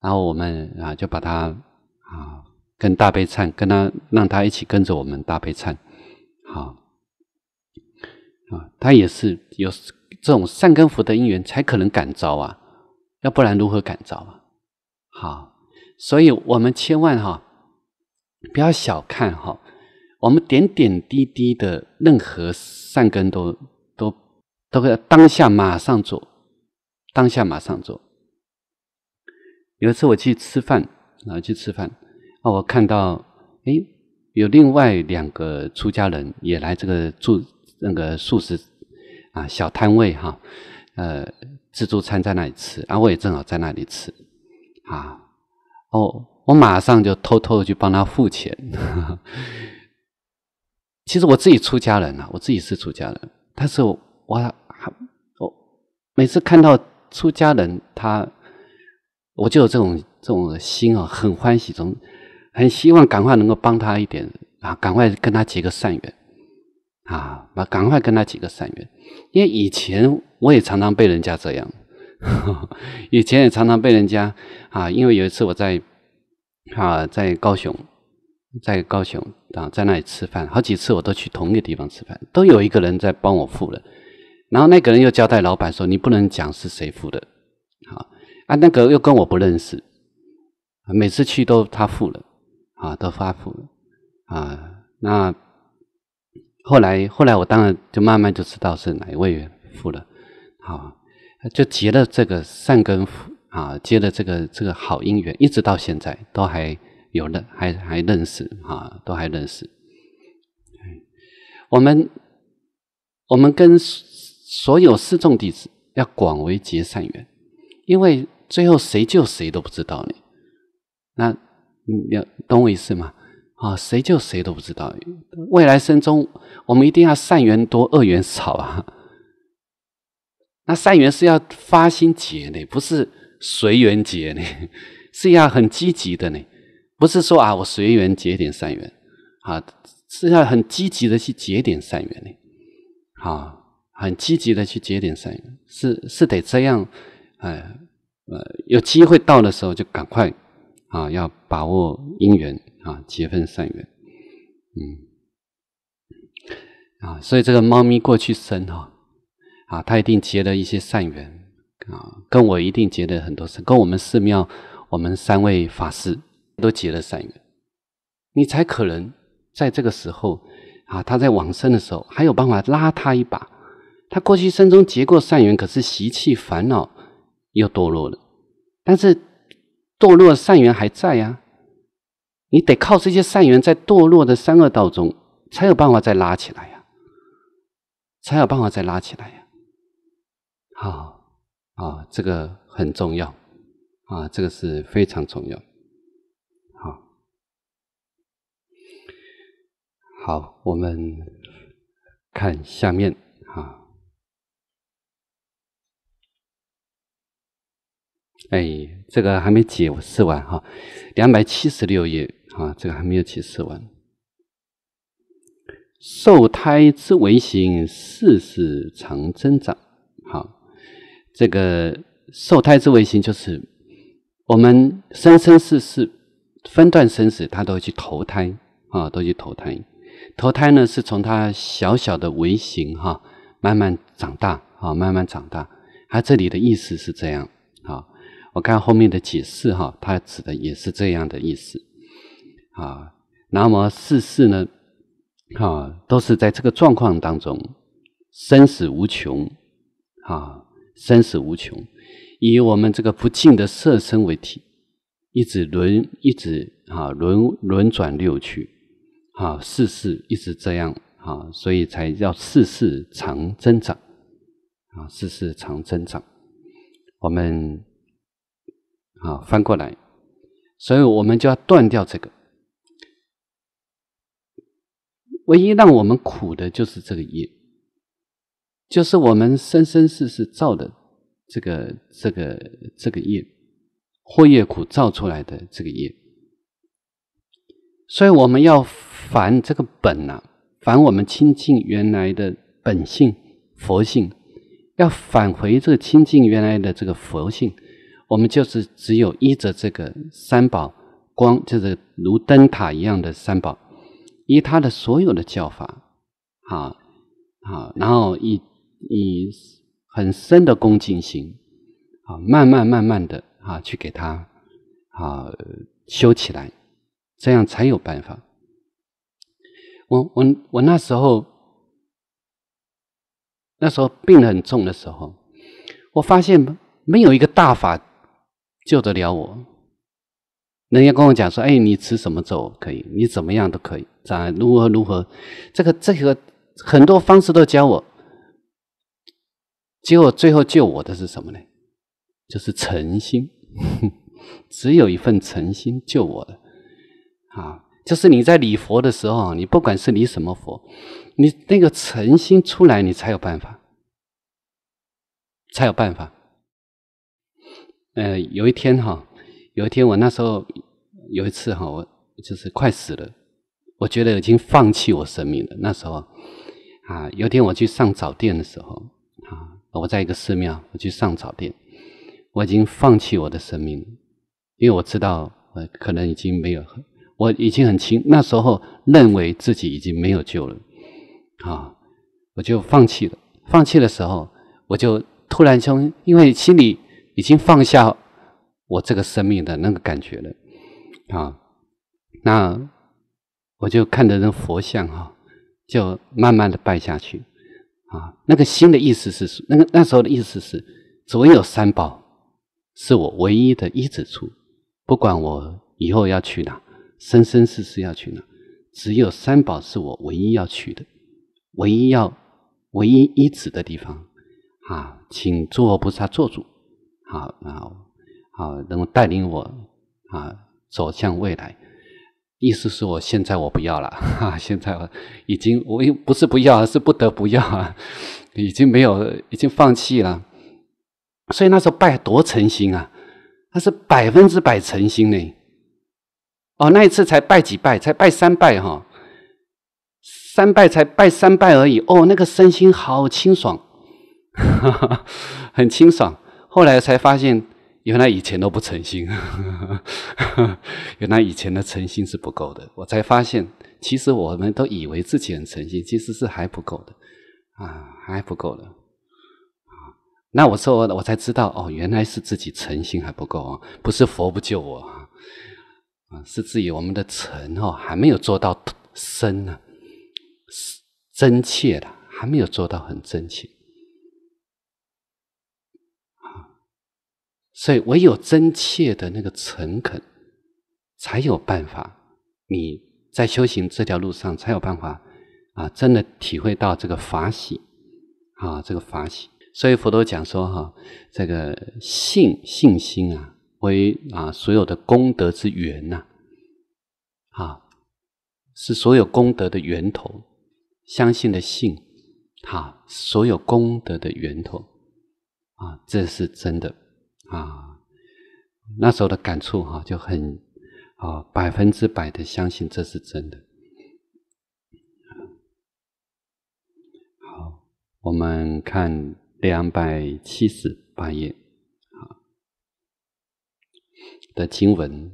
Speaker 1: 然后我们啊就把它啊跟大悲忏，跟它让它一起跟着我们大悲忏，好，啊，它也是有这种善根福德因缘才可能感召啊，要不然如何感召啊？好，所以我们千万哈，不要小看哈，我们点点滴滴的任何善根都都都会当下马上做，当下马上做。有一次我去吃饭啊，去吃饭啊，我看到哎，有另外两个出家人也来这个住那个素食啊小摊位哈，呃，自助餐在那里吃啊，我也正好在那里吃。啊！哦，我马上就偷偷的去帮他付钱。其实我自己出家人啊，我自己是出家人，但是我还我每次看到出家人，他我就有这种这种心啊，很欢喜，很很希望赶快能够帮他一点啊，赶快跟他结个善缘啊，赶快跟他结个善缘，因为以前我也常常被人家这样。以前也常常被人家啊，因为有一次我在啊在高雄，在高雄啊在那里吃饭，好几次我都去同一个地方吃饭，都有一个人在帮我付了。然后那个人又交代老板说：“你不能讲是谁付的。”啊”啊，那个又跟我不认识，每次去都他付了，啊，都发付了啊。那后来后来我当然就慢慢就知道是哪一位付了，好。就结了这个善根福啊，结了这个这个好姻缘，一直到现在都还有的，还还认识啊，都还认识。我们我们跟所有四众弟子要广为结善缘，因为最后谁救谁都不知道呢。那你要懂我意思吗？啊，谁救谁都不知道。未来生中，我们一定要善缘多，恶缘少啊。那善缘是要发心结呢，不是随缘结呢，是要很积极的呢，不是说啊，我随缘结点善缘，啊是要很积极的去结点善缘呢，啊，很积极的去结点善缘，是是得这样，哎呃，有机会到的时候就赶快啊，要把握因缘啊，结份善缘，嗯，啊，所以这个猫咪过去生哈。啊，他一定结了一些善缘，啊，跟我一定结了很多善，跟我们寺庙，我们三位法师都结了善缘，你才可能在这个时候，啊，他在往生的时候，还有办法拉他一把。他过去生中结过善缘，可是习气烦恼又堕落了，但是堕落善缘还在呀，你得靠这些善缘，在堕落的三恶道中，才有办法再拉起来呀，才有办法再拉起来呀。啊啊，这个很重要啊，这个是非常重要。好，好，我们看下面啊。哎，这个还没解释完哈，两百七十六页啊，这个还没有解释完。受胎之为形，世事常增长。好。这个受胎之微行就是我们生生世世分段生死，他都会去投胎啊，都去投胎。投胎呢，是从他小小的微行哈，慢慢长大啊，慢慢长大。他这里的意思是这样啊，我看后面的解释哈，他指的也是这样的意思啊。那么世世呢，啊，都是在这个状况当中，生死无穷啊。生死无穷，以我们这个不净的色身为体，一直轮一直啊轮轮转六趣啊世事一直这样啊，所以才叫世事常增长啊世事常增长。我们啊翻过来，所以我们就要断掉这个，唯一让我们苦的就是这个业。就是我们生生世世造的这个这个这个业，或业苦造出来的这个业，所以我们要返这个本呐，返我们清净原来的本性佛性，要返回这个清净原来的这个佛性，我们就是只有依着这个三宝光，就是如灯塔一样的三宝，依他的所有的教法，好，好，然后以。以很深的恭敬心，啊，慢慢慢慢的啊，去给他啊修起来，这样才有办法。我我我那时候那时候病很重的时候，我发现没有一个大法救得了我。人家跟我讲说：“哎，你吃什么粥可以？你怎么样都可以。咋如何如何？这个这个很多方式都教我。”结果最后救我的是什么呢？就是诚心，只有一份诚心救我的。啊，就是你在礼佛的时候，你不管是礼什么佛，你那个诚心出来，你才有办法，才有办法。呃，有一天哈，有一天我那时候有一次哈，我就是快死了，我觉得已经放弃我生命了。那时候啊，有一天我去上早殿的时候。我在一个寺庙，我去上早殿，我已经放弃我的生命，因为我知道，呃，可能已经没有，我已经很轻，那时候认为自己已经没有救了，啊，我就放弃了。放弃的时候，我就突然从，因为心里已经放下我这个生命的那个感觉了，啊，那我就看着那佛像，哈，就慢慢的拜下去。啊，那个心的意思是，那个那时候的意思是，只有三宝是我唯一的依止处，不管我以后要去哪，生生世世要去哪，只有三宝是我唯一要去的，唯一要唯一依止的地方。啊，请诸佛菩萨做主，啊好，好能够带领我啊走向未来。意思是，我现在我不要了，哈、现在已经我又不是不要，而是不得不要，啊，已经没有，已经放弃了。所以那时候拜多诚心啊，他是百分之百诚心呢。哦，那一次才拜几拜，才拜三拜哈，三拜才拜三拜而已。哦，那个身心好清爽，很清爽。后来才发现。原来以前都不诚心，原来以前的诚心是不够的。我才发现，其实我们都以为自己很诚心，其实是还不够的啊，还不够的那我说，我才知道，哦，原来是自己诚心还不够啊，不是佛不救我啊，是自己我们的诚哦还没有做到深啊，真切的还没有做到很真切。所以，唯有真切的那个诚恳，才有办法。你在修行这条路上，才有办法啊！真的体会到这个法喜啊！这个法喜。所以，佛陀讲说哈，这个信信心啊，为啊所有的功德之源呐，啊，是所有功德的源头。相信的信，啊，所有功德的源头啊，这是真的。啊，那时候的感触哈，就很啊，百分之百的相信这是真的。好，我们看两百七十八页，啊的经文，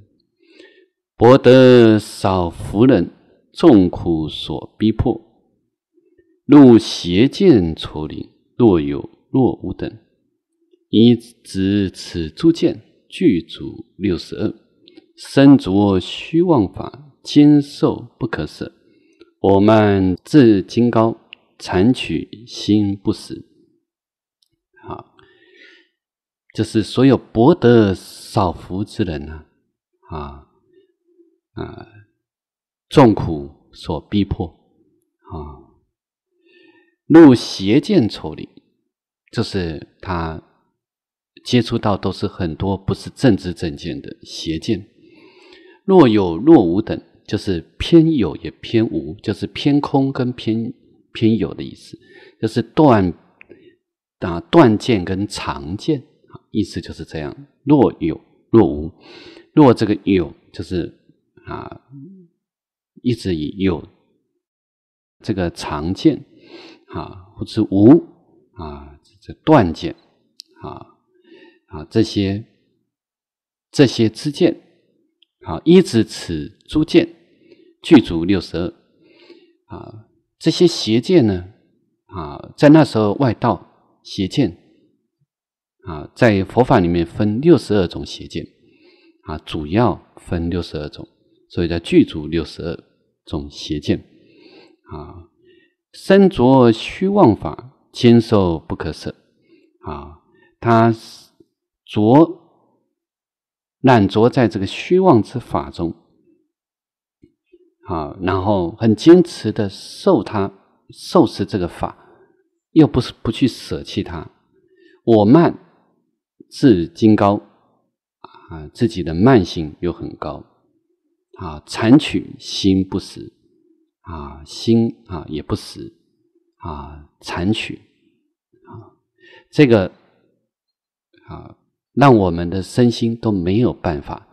Speaker 1: 博得少福人，众苦所逼迫，入邪见丛林，若有若无等。以指此诸见，具足六十二，身着虚妄法，坚受不可舍。我慢自今高，残取心不死。好，这是所有博得少福之人啊，啊啊，众苦所逼迫啊，入邪见丑里，这是他。接触到都是很多不是正知正见的邪见，若有若无等，就是偏有也偏无，就是偏空跟偏偏有的意思，就是断啊断见跟常见，意思就是这样，若有若无，若这个有就是啊，一直以有这个常见啊，或是无啊，这断见啊。啊，这些这些支见，啊，依止此诸见，具足六十二。啊，这些邪见呢？啊，在那时候外道邪见，啊，在佛法里面分六十二种邪见，啊，主要分六十二种，所以叫具足六十二种邪见。啊，身着虚妄法，坚受不可舍。啊，他。着，懒着在这个虚妄之法中，啊，然后很坚持的受他受持这个法，又不是不去舍弃他。我慢自精高，啊，自己的慢性又很高，啊，残取心不死，啊，心啊也不死，啊，残取，啊，这个，啊。让我们的身心都没有办法，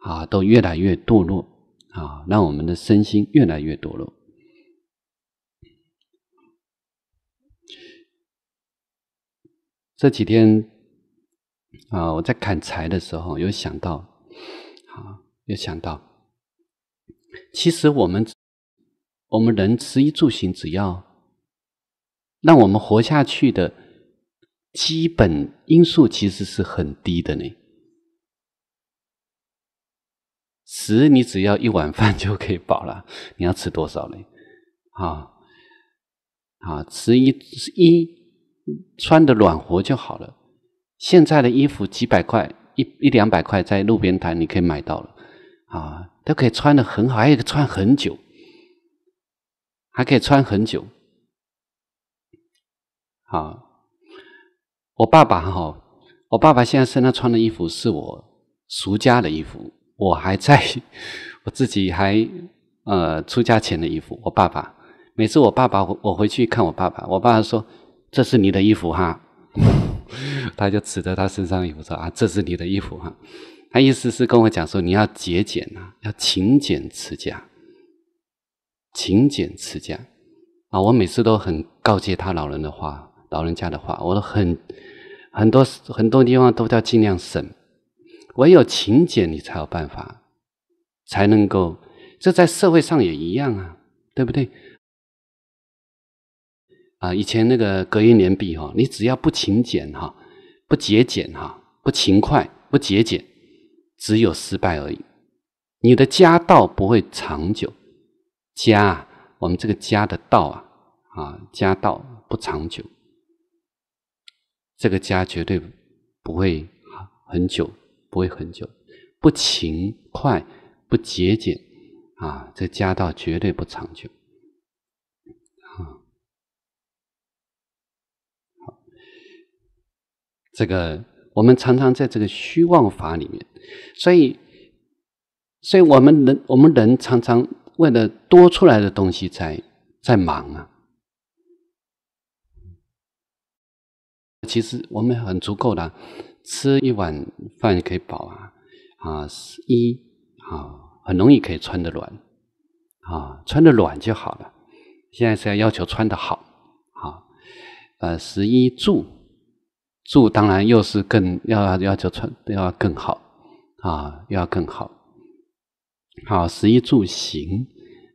Speaker 1: 啊，都越来越堕落，啊，让我们的身心越来越堕落。这几天啊，我在砍柴的时候有想到，啊，有想到，其实我们，我们人吃衣住行，只要让我们活下去的。基本因素其实是很低的呢。吃，你只要一碗饭就可以饱了。你要吃多少呢？啊啊，吃一一穿的暖和就好了。现在的衣服几百块，一一两百块在路边摊你可以买到了啊，都可以穿的很好，还可以穿很久，还可以穿很久。好。我爸爸哈，我爸爸现在身上穿的衣服是我俗家的衣服，我还在 我自己还呃出家前的衣服。我爸爸每次我爸爸我回去看我爸爸，我爸爸说：“这是你的衣服哈。”他就指着他身上衣服说：“啊，这是你的衣服哈。”他意思是跟我讲说：“你要节俭啊，要勤俭持家，勤俭持家啊。”我每次都很告诫他老人的话，老人家的话，我都很。很多很多地方都要尽量省，唯有勤俭，你才有办法，才能够。这在社会上也一样啊，对不对？啊，以前那个隔一年比哈，你只要不勤俭哈，不节俭哈，不勤快不节俭，只有失败而已。你的家道不会长久。家，我们这个家的道啊，啊，家道不长久。这个家绝对不会很久，不会很久。不勤快，不节俭，啊，这家道绝对不长久。好，这个我们常常在这个虚妄法里面，所以，所以我们人我们人常常为了多出来的东西在在忙啊。其实我们很足够的，吃一碗饭可以饱啊啊！衣啊，很容易可以穿得暖啊，穿得暖就好了。现在是要要求穿得好啊，呃，食衣住住当然又是更要要求穿要更好啊，要更好。好，食衣住行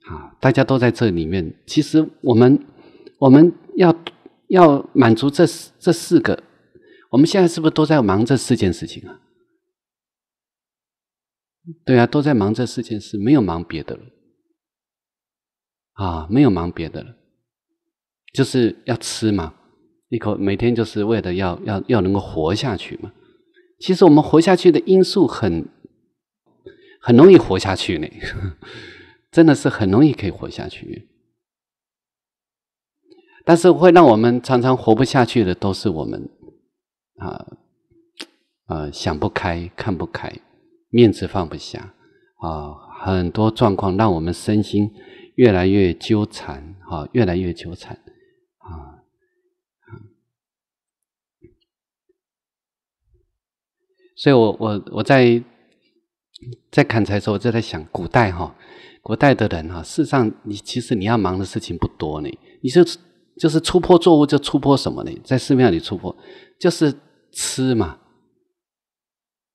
Speaker 1: 啊，大家都在这里面。其实我们我们要。要满足这四这四个，我们现在是不是都在忙这四件事情啊？对啊，都在忙这四件事，没有忙别的了啊，没有忙别的了，就是要吃嘛，一口每天就是为了要要要能够活下去嘛。其实我们活下去的因素很很容易活下去呢，真的是很容易可以活下去。但是会让我们常常活不下去的，都是我们啊啊想不开、看不开、面子放不下啊，很多状况让我们身心越来越纠缠啊，越来越纠缠啊啊！所以我我我在在砍柴的时候，我就在想，古代哈，古代的人哈，事实上你其实你要忙的事情不多呢，你是。就是突破作物就突破什么呢？在寺庙里突破就是吃嘛，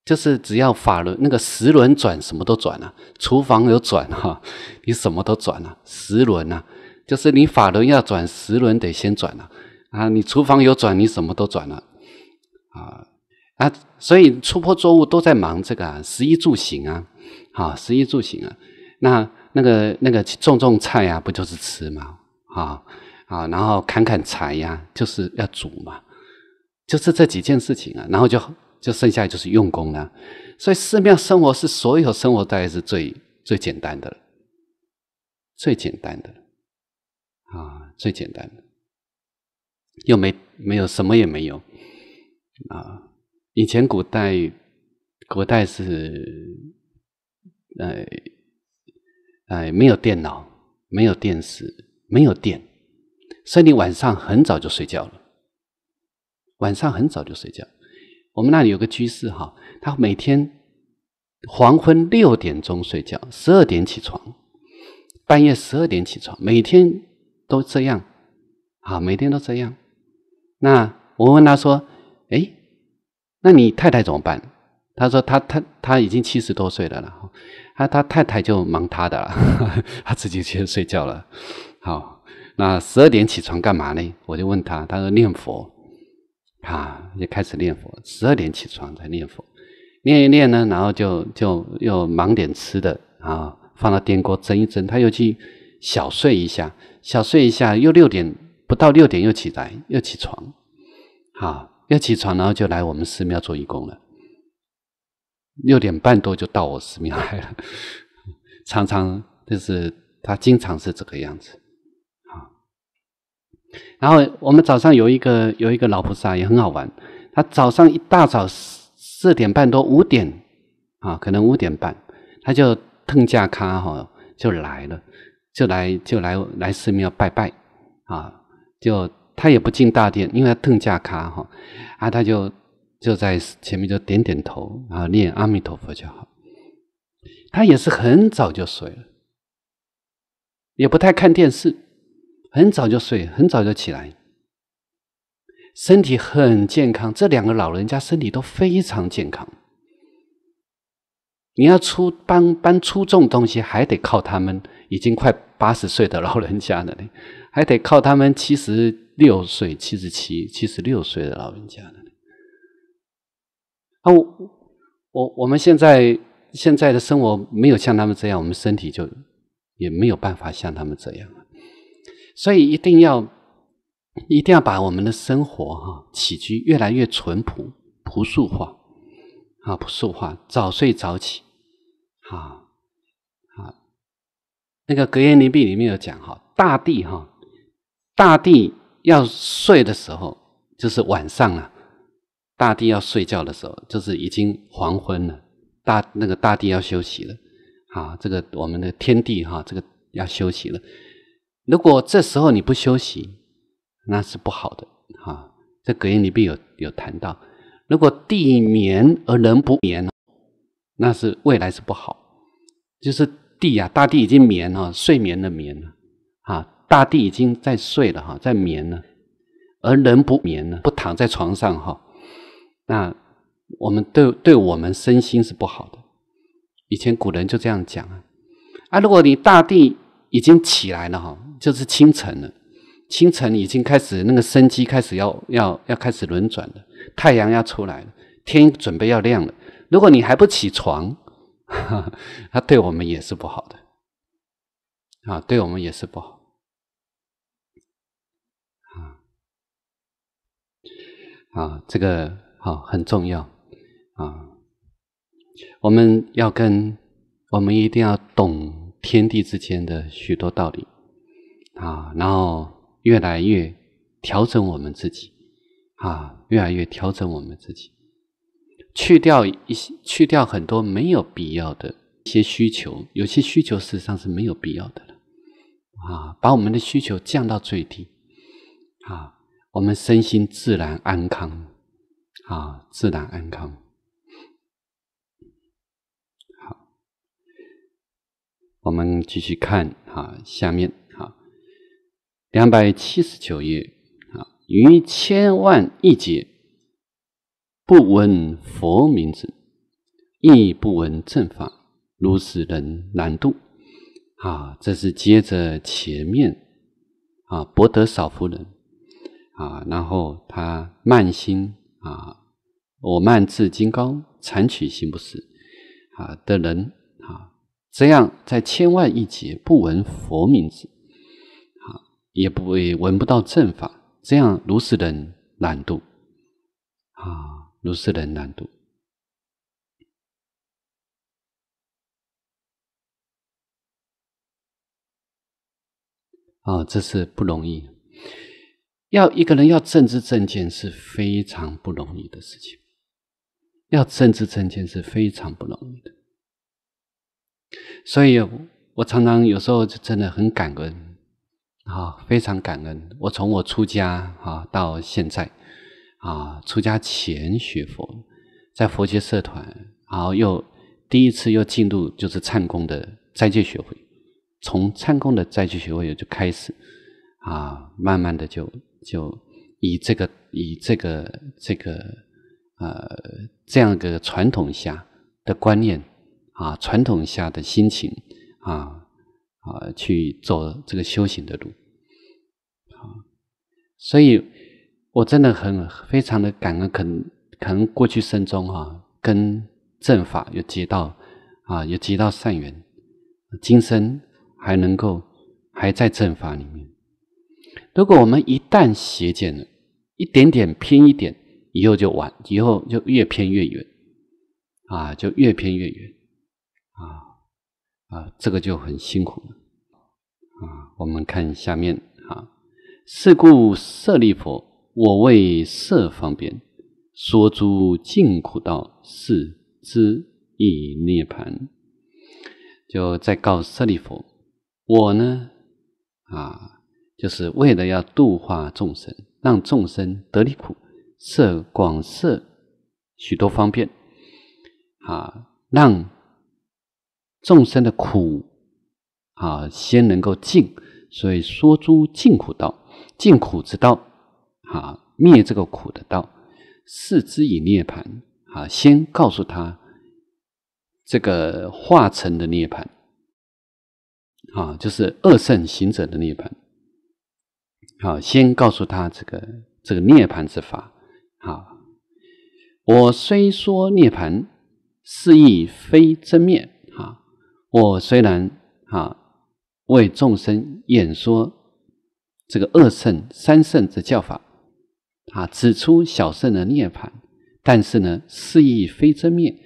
Speaker 1: 就是只要法轮那个时轮转，什么都转了。厨房有转哈，你什么都转了，时轮啊，就是你法轮要转，十轮得先转了啊。你厨房有转，你什么都转了啊啊！所以突破作物都在忙这个啊，食衣住行啊，啊，食衣住行啊。那那个那个种种菜啊，不就是吃嘛，啊。啊，然后砍砍柴呀，就是要煮嘛，就是这几件事情啊，然后就就剩下就是用功了。所以寺庙生活是所有生活大概是最最简单的，最简单的，啊，最简单的，又没没有什么也没有，啊，以前古代，古代是，呃呃没有电脑，没有电视，没有电。所以你晚上很早就睡觉了，晚上很早就睡觉。我们那里有个居士哈，他每天黄昏六点钟睡觉，十二点起床，半夜十二点起床，每天都这样啊，每天都这样。那我问他说：“哎，那你太太怎么办？”他说：“他他他已经七十多岁了了，他他太太就忙他的，他自己先睡觉了。”好。那十二点起床干嘛呢？我就问他，他说念佛，啊，就开始念佛。十二点起床在念佛，念一念呢，然后就就又忙点吃的啊，放到电锅蒸一蒸。他又去小睡一下，小睡一下，又六点不到六点又起来，又起床，啊，又起床，然后就来我们寺庙做义工了。六点半多就到我寺庙来了，常常就是他经常是这个样子。然后我们早上有一个有一个老菩萨也很好玩，他早上一大早四点半多五点啊，可能五点半，他就腾架咖哈就来了，就来就来来寺庙拜拜啊，就他也不进大殿，因为他腾架咖哈啊，他就就在前面就点点头，啊，念阿弥陀佛就好。他也是很早就睡了，也不太看电视。很早就睡，很早就起来，身体很健康。这两个老人家身体都非常健康。你要出搬搬出重东西，还得靠他们已经快八十岁的老人家了呢，还得靠他们七十六岁、七十七、七十六岁的老人家了。啊，我我我们现在现在的生活没有像他们这样，我们身体就也没有办法像他们这样了。所以一定要，一定要把我们的生活哈起居越来越淳朴、朴素化，啊朴素化，早睡早起，好，好。那个格言联璧里面有讲哈，大地哈，大地要睡的时候就是晚上啊，大地要睡觉的时候就是已经黄昏了，大那个大地要休息了，啊，这个我们的天地哈，这个要休息了。如果这时候你不休息，那是不好的哈。这格言里面有有谈到，如果地眠而人不眠，那是未来是不好。就是地呀，大地已经眠了，睡眠的眠了啊，大地已经在睡了哈，在眠了，而人不眠呢，不躺在床上哈，那我们对对我们身心是不好的。以前古人就这样讲啊，啊，如果你大地。已经起来了哈，就是清晨了。清晨已经开始，那个生机开始要要要开始轮转了。太阳要出来了，天准备要亮了。如果你还不起床，它对我们也是不好的啊，对我们也是不好啊啊，这个啊很重要啊，我们要跟我们一定要懂。天地之间的许多道理啊，然后越来越调整我们自己啊，越来越调整我们自己，去掉一些，去掉很多没有必要的些需求，有些需求事实上是没有必要的了啊，把我们的需求降到最低啊，我们身心自然安康啊，自然安康。我们继续看哈，下面哈，两百七十九页啊，于千万亿劫不闻佛名字，亦不闻正法，如是人难度。啊，这是接着前面啊，博得少福人啊，然后他慢心啊，我慢至金刚，残取行不死啊的人。这样，在千万亿劫不闻佛名字，啊，也不也闻不到正法。这样如是人难度，啊，如是人难度。啊，这是不容易。要一个人要正知正见是非常不容易的事情。要正知正见是非常不容易的。所以，我常常有时候就真的很感恩，啊，非常感恩。我从我出家啊到现在，啊，出家前学佛，在佛学社团，然后又第一次又进入就是禅功的斋戒学会，从禅功的斋戒学会也就开始，啊，慢慢的就就以这个以这个这个呃这样一个传统下的观念。啊，传统下的心情，啊啊，去走这个修行的路，啊，所以我真的很非常的感恩，能可能过去生中哈，跟正法有结到啊，有结到善缘，今生还能够还在正法里面。如果我们一旦邪见了，一点点偏一点，以后就完，以后就越偏越远，啊，就越偏越远。啊，这个就很辛苦了啊！我们看下面啊，是故舍利弗，我为设方便说诸尽苦道，是之亦涅盘。就在告舍利弗，我呢啊，就是为了要度化众生，让众生得离苦，设广设许多方便啊，让。众生的苦啊，先能够尽，所以说诸尽苦道，尽苦之道啊，灭这个苦的道，视之以涅盘啊，先告诉他这个化成的涅盘啊，就是恶圣行者的涅盘，好，先告诉他这个这个涅盘之法，啊，我虽说涅盘，是亦非真灭。我虽然啊为众生演说这个二圣三圣之教法，啊，指出小圣的涅槃，但是呢，是亦非真面。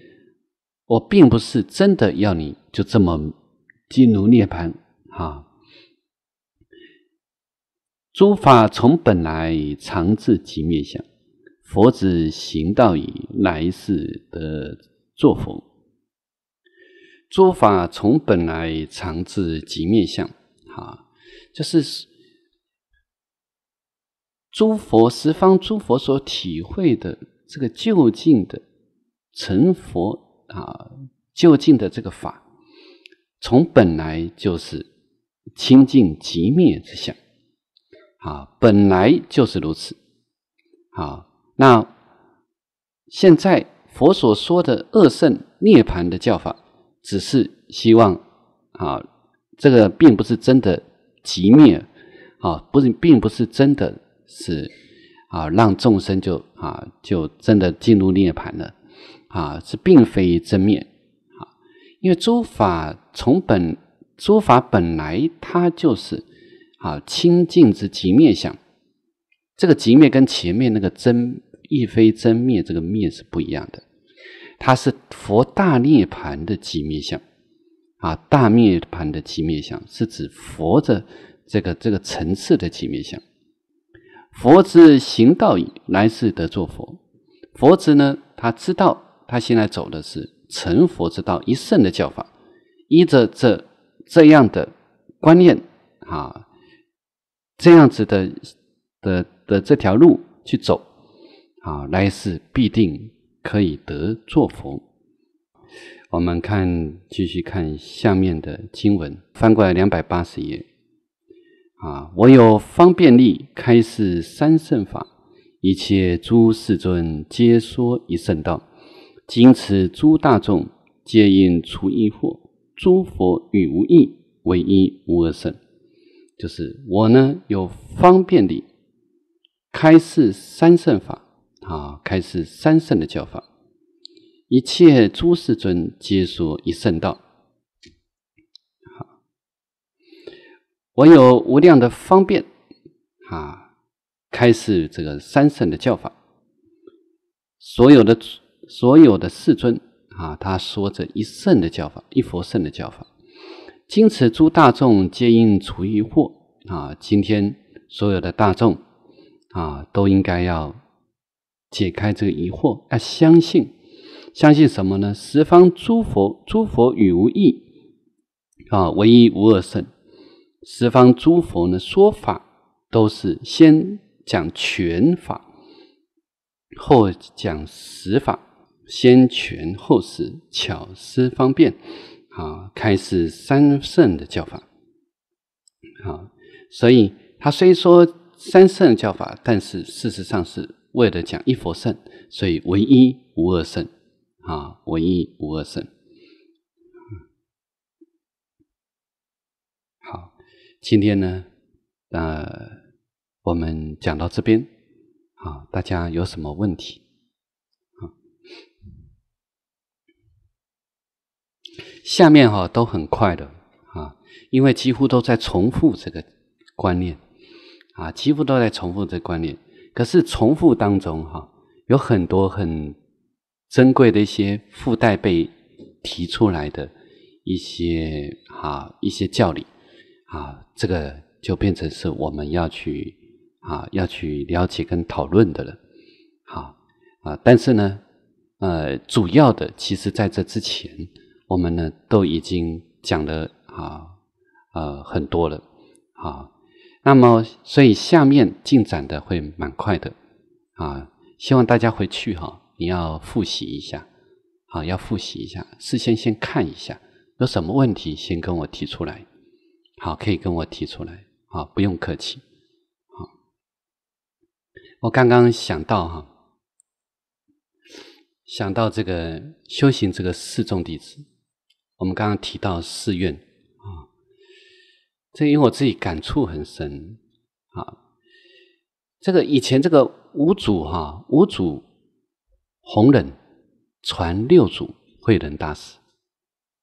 Speaker 1: 我并不是真的要你就这么进入涅槃哈。诸法从本来常自即灭相，佛子行道矣，来世得作佛。诸法从本来常自即灭相，啊，就是诸佛十方诸佛所体会的这个究竟的成佛啊，究竟的这个法，从本来就是清净即灭之相，啊，本来就是如此，啊，那现在佛所说的恶圣涅盘的叫法。只是希望啊，这个并不是真的极灭啊，不是，并不是真的是啊，让众生就啊，就真的进入涅盘了啊，是并非真灭啊，因为诸法从本，诸法本来它就是啊清净之极灭相，这个极灭跟前面那个真亦非真灭这个灭是不一样的。它是佛大涅盘的极灭相，啊，大涅盘的极灭相是指佛的这个这个层次的极灭相。佛之行道矣，来世得作佛。佛之呢，他知道他现在走的是成佛之道，一圣的教法，依着这这样的观念啊，这样子的的的这条路去走，啊，来世必定。可以得作佛。我们看，继续看下面的经文，翻过来两百八十页。啊，我有方便力，开示三圣法，一切诸世尊皆说一圣道。今此诸大众皆因除一惑，诸佛与无异，唯一无二圣。就是我呢，有方便力，开示三圣法。啊，开始三圣的教法，一切诸世尊皆说一圣道。好，我有无量的方便，啊，开始这个三圣的教法。所有的所有的世尊啊，他说这一圣的教法，一佛圣的教法。今此诸大众皆应除疑惑啊！今天所有的大众啊，都应该要。解开这个疑惑，要相信，相信什么呢？十方诸佛，诸佛与无异啊，唯一无二圣。十方诸佛呢，说法都是先讲全法，后讲实法，先全后实，巧思方便啊，开示三圣的教法。啊，所以他虽说三圣教法，但是事实上是。为了讲一佛圣，所以唯一无二圣啊，唯一无二圣。好，今天呢，呃，我们讲到这边，啊，大家有什么问题？下面哈都很快的啊，因为几乎都在重复这个观念啊，几乎都在重复这观念。可是重复当中哈，有很多很珍贵的一些附带被提出来的一些啊一些教理啊，这个就变成是我们要去啊要去了解跟讨论的了。好啊，但是呢呃主要的其实在这之前，我们呢都已经讲了啊啊很多了啊。那么，所以下面进展的会蛮快的，啊，希望大家回去哈，你要复习一下，好，要复习一下，事先先看一下，有什么问题先跟我提出来，好，可以跟我提出来，啊，不用客气，好，我刚刚想到哈，想到这个修行这个四众弟子，我们刚刚提到寺院。这因为我自己感触很深，啊，这个以前这个五祖哈五祖弘忍传六祖慧能大师，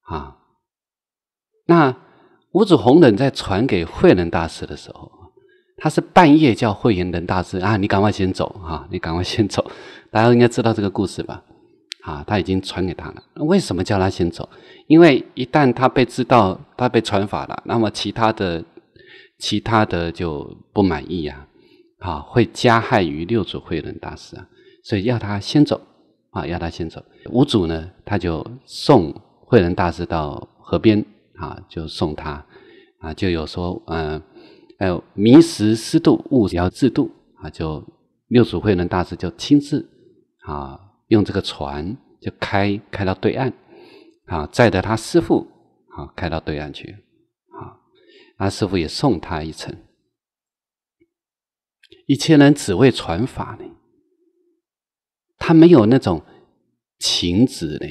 Speaker 1: 啊，那五祖弘忍在传给慧能大师的时候，他是半夜叫慧能大师啊，你赶快先走啊，你赶快先走，大家应该知道这个故事吧。啊，他已经传给他了。为什么叫他先走？因为一旦他被知道，他被传法了，那么其他的其他的就不满意呀。啊，会加害于六祖慧能大师啊，所以要他先走。啊，要他先走。五祖呢，他就送慧能大师到河边啊，就送他啊，就有说嗯，还有迷时师度，悟要自度啊，就六祖慧能大师就亲自啊。用这个船就开开到对岸，啊，载着他师傅，啊，开到对岸去，啊，他师傅也送他一程。一切人只为传法呢，他没有那种情执呢，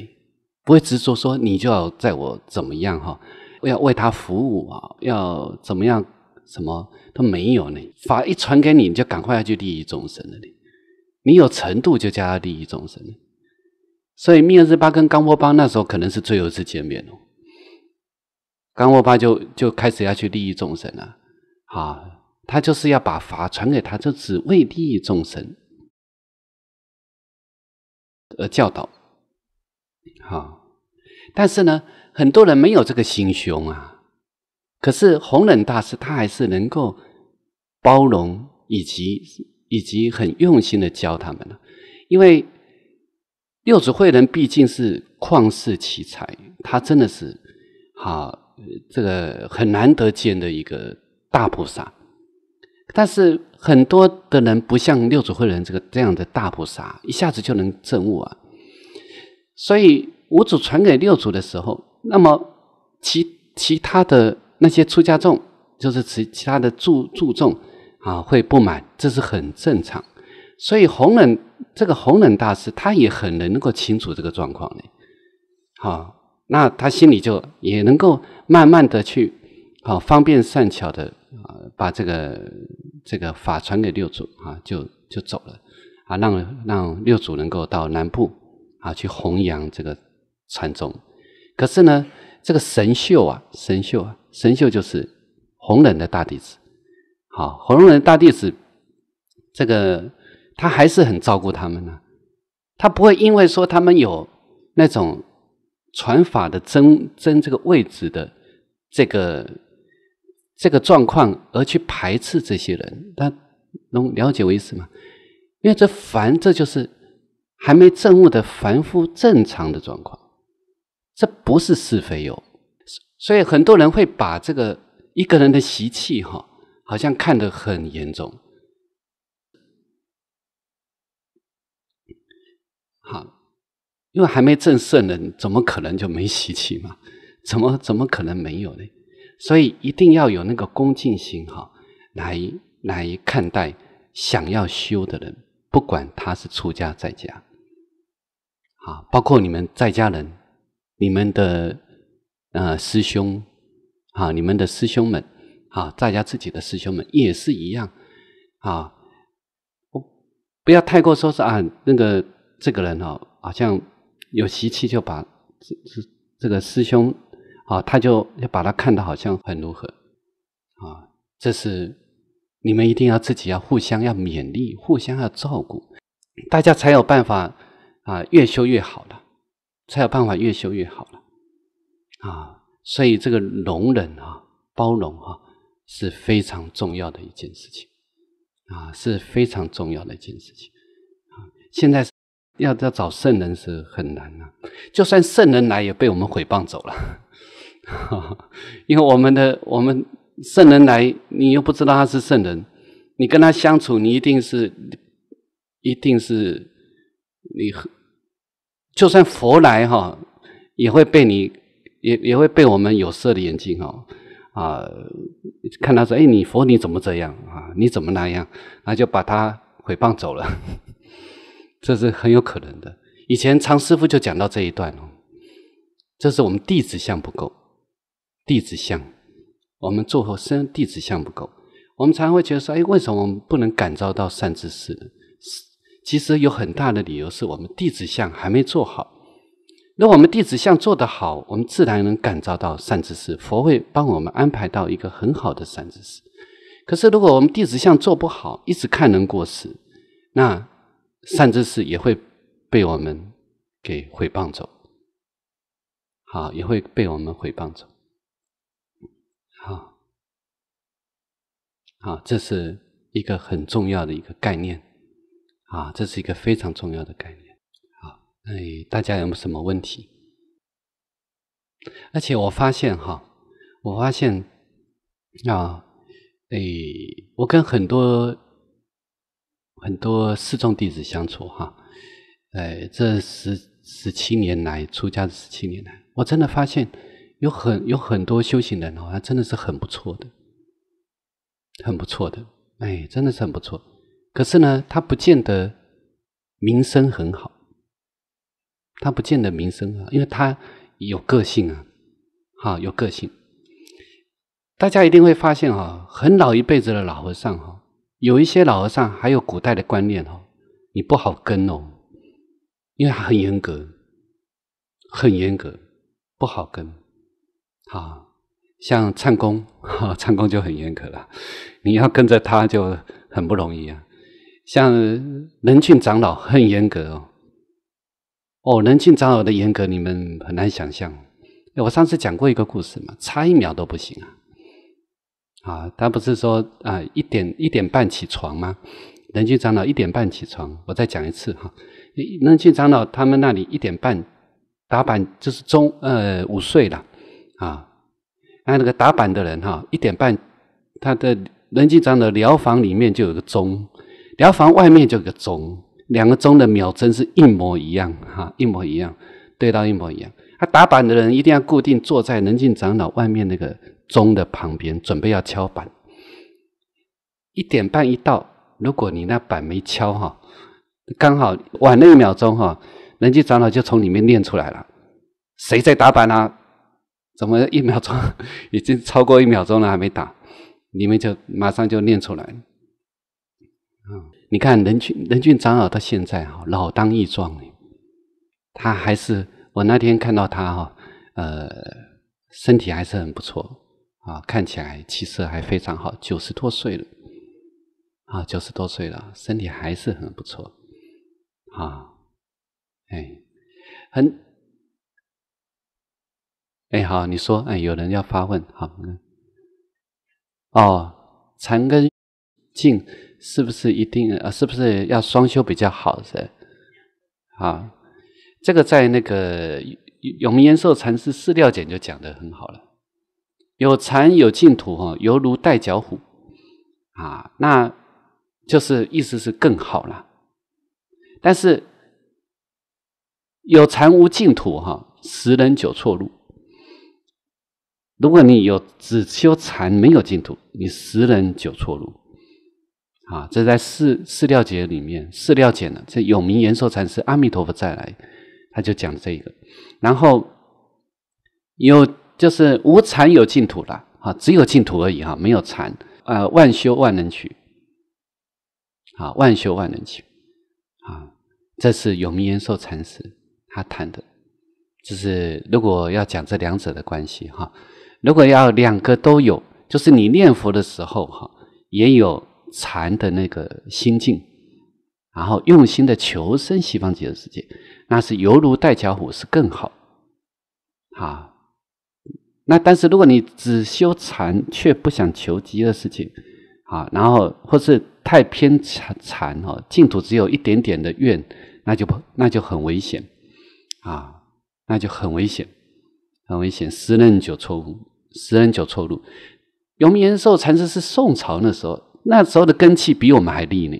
Speaker 1: 不会执着说你就要在我怎么样哈，要为他服务啊，要怎么样什么，他没有呢。法一传给你，你就赶快要去利益众生了呢。你有程度就叫他利益众生，所以密尔日巴跟冈波巴那时候可能是最后一次见面了。冈波巴就就开始要去利益众生了，啊，他就是要把法传给他，就只为利益众生而教导。好，但是呢，很多人没有这个心胸啊。可是弘忍大师他还是能够包容以及。以及很用心的教他们了，因为六祖慧人毕竟是旷世奇才，他真的是好这个很难得见的一个大菩萨。但是很多的人不像六祖慧人这个这样的大菩萨，一下子就能证悟啊。所以五祖传给六祖的时候，那么其其他的那些出家众，就是其其他的注注重。啊，会不满，这是很正常。所以弘忍这个弘忍大师，他也很能够清楚这个状况的。好，那他心里就也能够慢慢的去，好方便善巧的啊，把这个这个法传给六祖啊，就就走了啊，让让六祖能够到南部啊去弘扬这个禅宗。可是呢，这个神秀啊，神秀啊，神秀就是弘忍的大弟子。好，火龙人大弟子，这个他还是很照顾他们呢。他不会因为说他们有那种传法的争争这个位置的这个这个状况，而去排斥这些人。他能了解我意思吗？因为这凡这就是还没证悟的凡夫正常的状况，这不是是非有，所以很多人会把这个一个人的习气哈。好像看得很严重，好，因为还没正圣人，怎么可能就没习气嘛？怎么怎么可能没有呢？所以一定要有那个恭敬心哈，来来看待想要修的人，不管他是出家在家，啊，包括你们在家人，你们的呃师兄，啊，你们的师兄们。啊，大家自己的师兄们也是一样啊！我不要太过说是啊，那个这个人哦，好像有习气，就把这这这个师兄啊，他就要把他看的好像很如何啊？这是你们一定要自己要互相要勉励，互相要照顾，大家才有办法啊，越修越好了，才有办法越修越好了啊！所以这个容忍啊，包容啊。是非常重要的一件事情啊，是非常重要的一件事情。现在要要找圣人是很难了，就算圣人来也被我们毁谤走了。因为我们的我们圣人来，你又不知道他是圣人，你跟他相处，你一定是一定是你，就算佛来哈，也会被你也也会被我们有色的眼睛哈。啊，看他说，哎，你佛你怎么这样啊？你怎么那样？那就把他毁谤走了，这是很有可能的。以前常师傅就讲到这一段了，这是我们弟子相不够，弟子相，我们做后身弟子相不够，我们常会觉得说，哎，为什么我们不能感召到善知识呢？其实有很大的理由，是我们弟子相还没做好。那我们弟子相做得好，我们自然能感召到善知识，佛会帮我们安排到一个很好的善知识。可是，如果我们弟子相做不好，一直看人过失，那善知识也会被我们给毁谤走。好，也会被我们毁谤走。好，好，这是一个很重要的一个概念。啊，这是一个非常重要的概念。哎，大家有没有什么问题？而且我发现哈，我发现啊，哎，我跟很多很多四众弟子相处哈，哎，这十十七年来出家的十七年来，我真的发现有很有很多修行人哦，真的是很不错的，很不错的，哎，真的是很不错。可是呢，他不见得名声很好。他不见得名声啊，因为他有个性啊，哈，有个性。大家一定会发现啊，很老一辈子的老和尚哈，有一些老和尚还有古代的观念哈，你不好跟哦，因为他很严格，很严格，不好跟啊。像唱功，哈，唱功就很严格了，你要跟着他就很不容易啊。像仁俊长老很严格哦。哦，人俊长老的严格你们很难想象。我上次讲过一个故事嘛，差一秒都不行啊！啊，他不是说啊一点一点半起床吗？人俊长老一点半起床，我再讲一次哈。人俊长老他们那里一点半打板，就是钟呃午睡了啊。那那个打板的人哈，一点半，他的人俊长老疗房里面就有个钟，疗房外面就有个钟。两个钟的秒针是一模一样哈，一模一样，对到一模一样。他打板的人一定要固定坐在能静长老外面那个钟的旁边，准备要敲板。一点半一到，如果你那板没敲哈，刚好晚了一秒钟哈，能静长老就从里面念出来了：“谁在打板啊？怎么一秒钟 已经超过一秒钟了还没打？”你们就马上就念出来。你看任俊任俊长老到现在哈老当益壮，他还是我那天看到他哈呃身体还是很不错啊看起来气色还非常好九十多岁了啊九十多岁了身体还是很不错啊哎很哎好你说哎有人要发问好哦禅根静。是不是一定啊？是不是要双修比较好？是啊，这个在那个永延寿禅师释料简就讲的很好了。有禅有净土，哈，犹如带脚虎啊。那就是意思是更好了。但是有禅无净土，哈，十人九错路。如果你有只修禅没有净土，你十人九错路。啊，这在四四料节里面，四料节呢，这有名延寿禅师阿弥陀佛再来，他就讲这个，然后有就是无禅有净土了，啊，只有净土而已哈，没有禅，呃，万修万能取，啊，万修万能取，啊，这是有名延寿禅师他谈的，就是如果要讲这两者的关系哈，如果要两个都有，就是你念佛的时候哈，也有。禅的那个心境，然后用心的求生西方极乐世界，那是犹如戴家虎是更好，啊，那但是如果你只修禅却不想求极乐世界，啊，然后或是太偏禅禅哦，净土只有一点点的愿，那就不那就很危险，啊，那就很危险，很危险，十人九错误，十人九错路。永明延寿禅师是宋朝那时候。那时候的根气比我们还厉呢，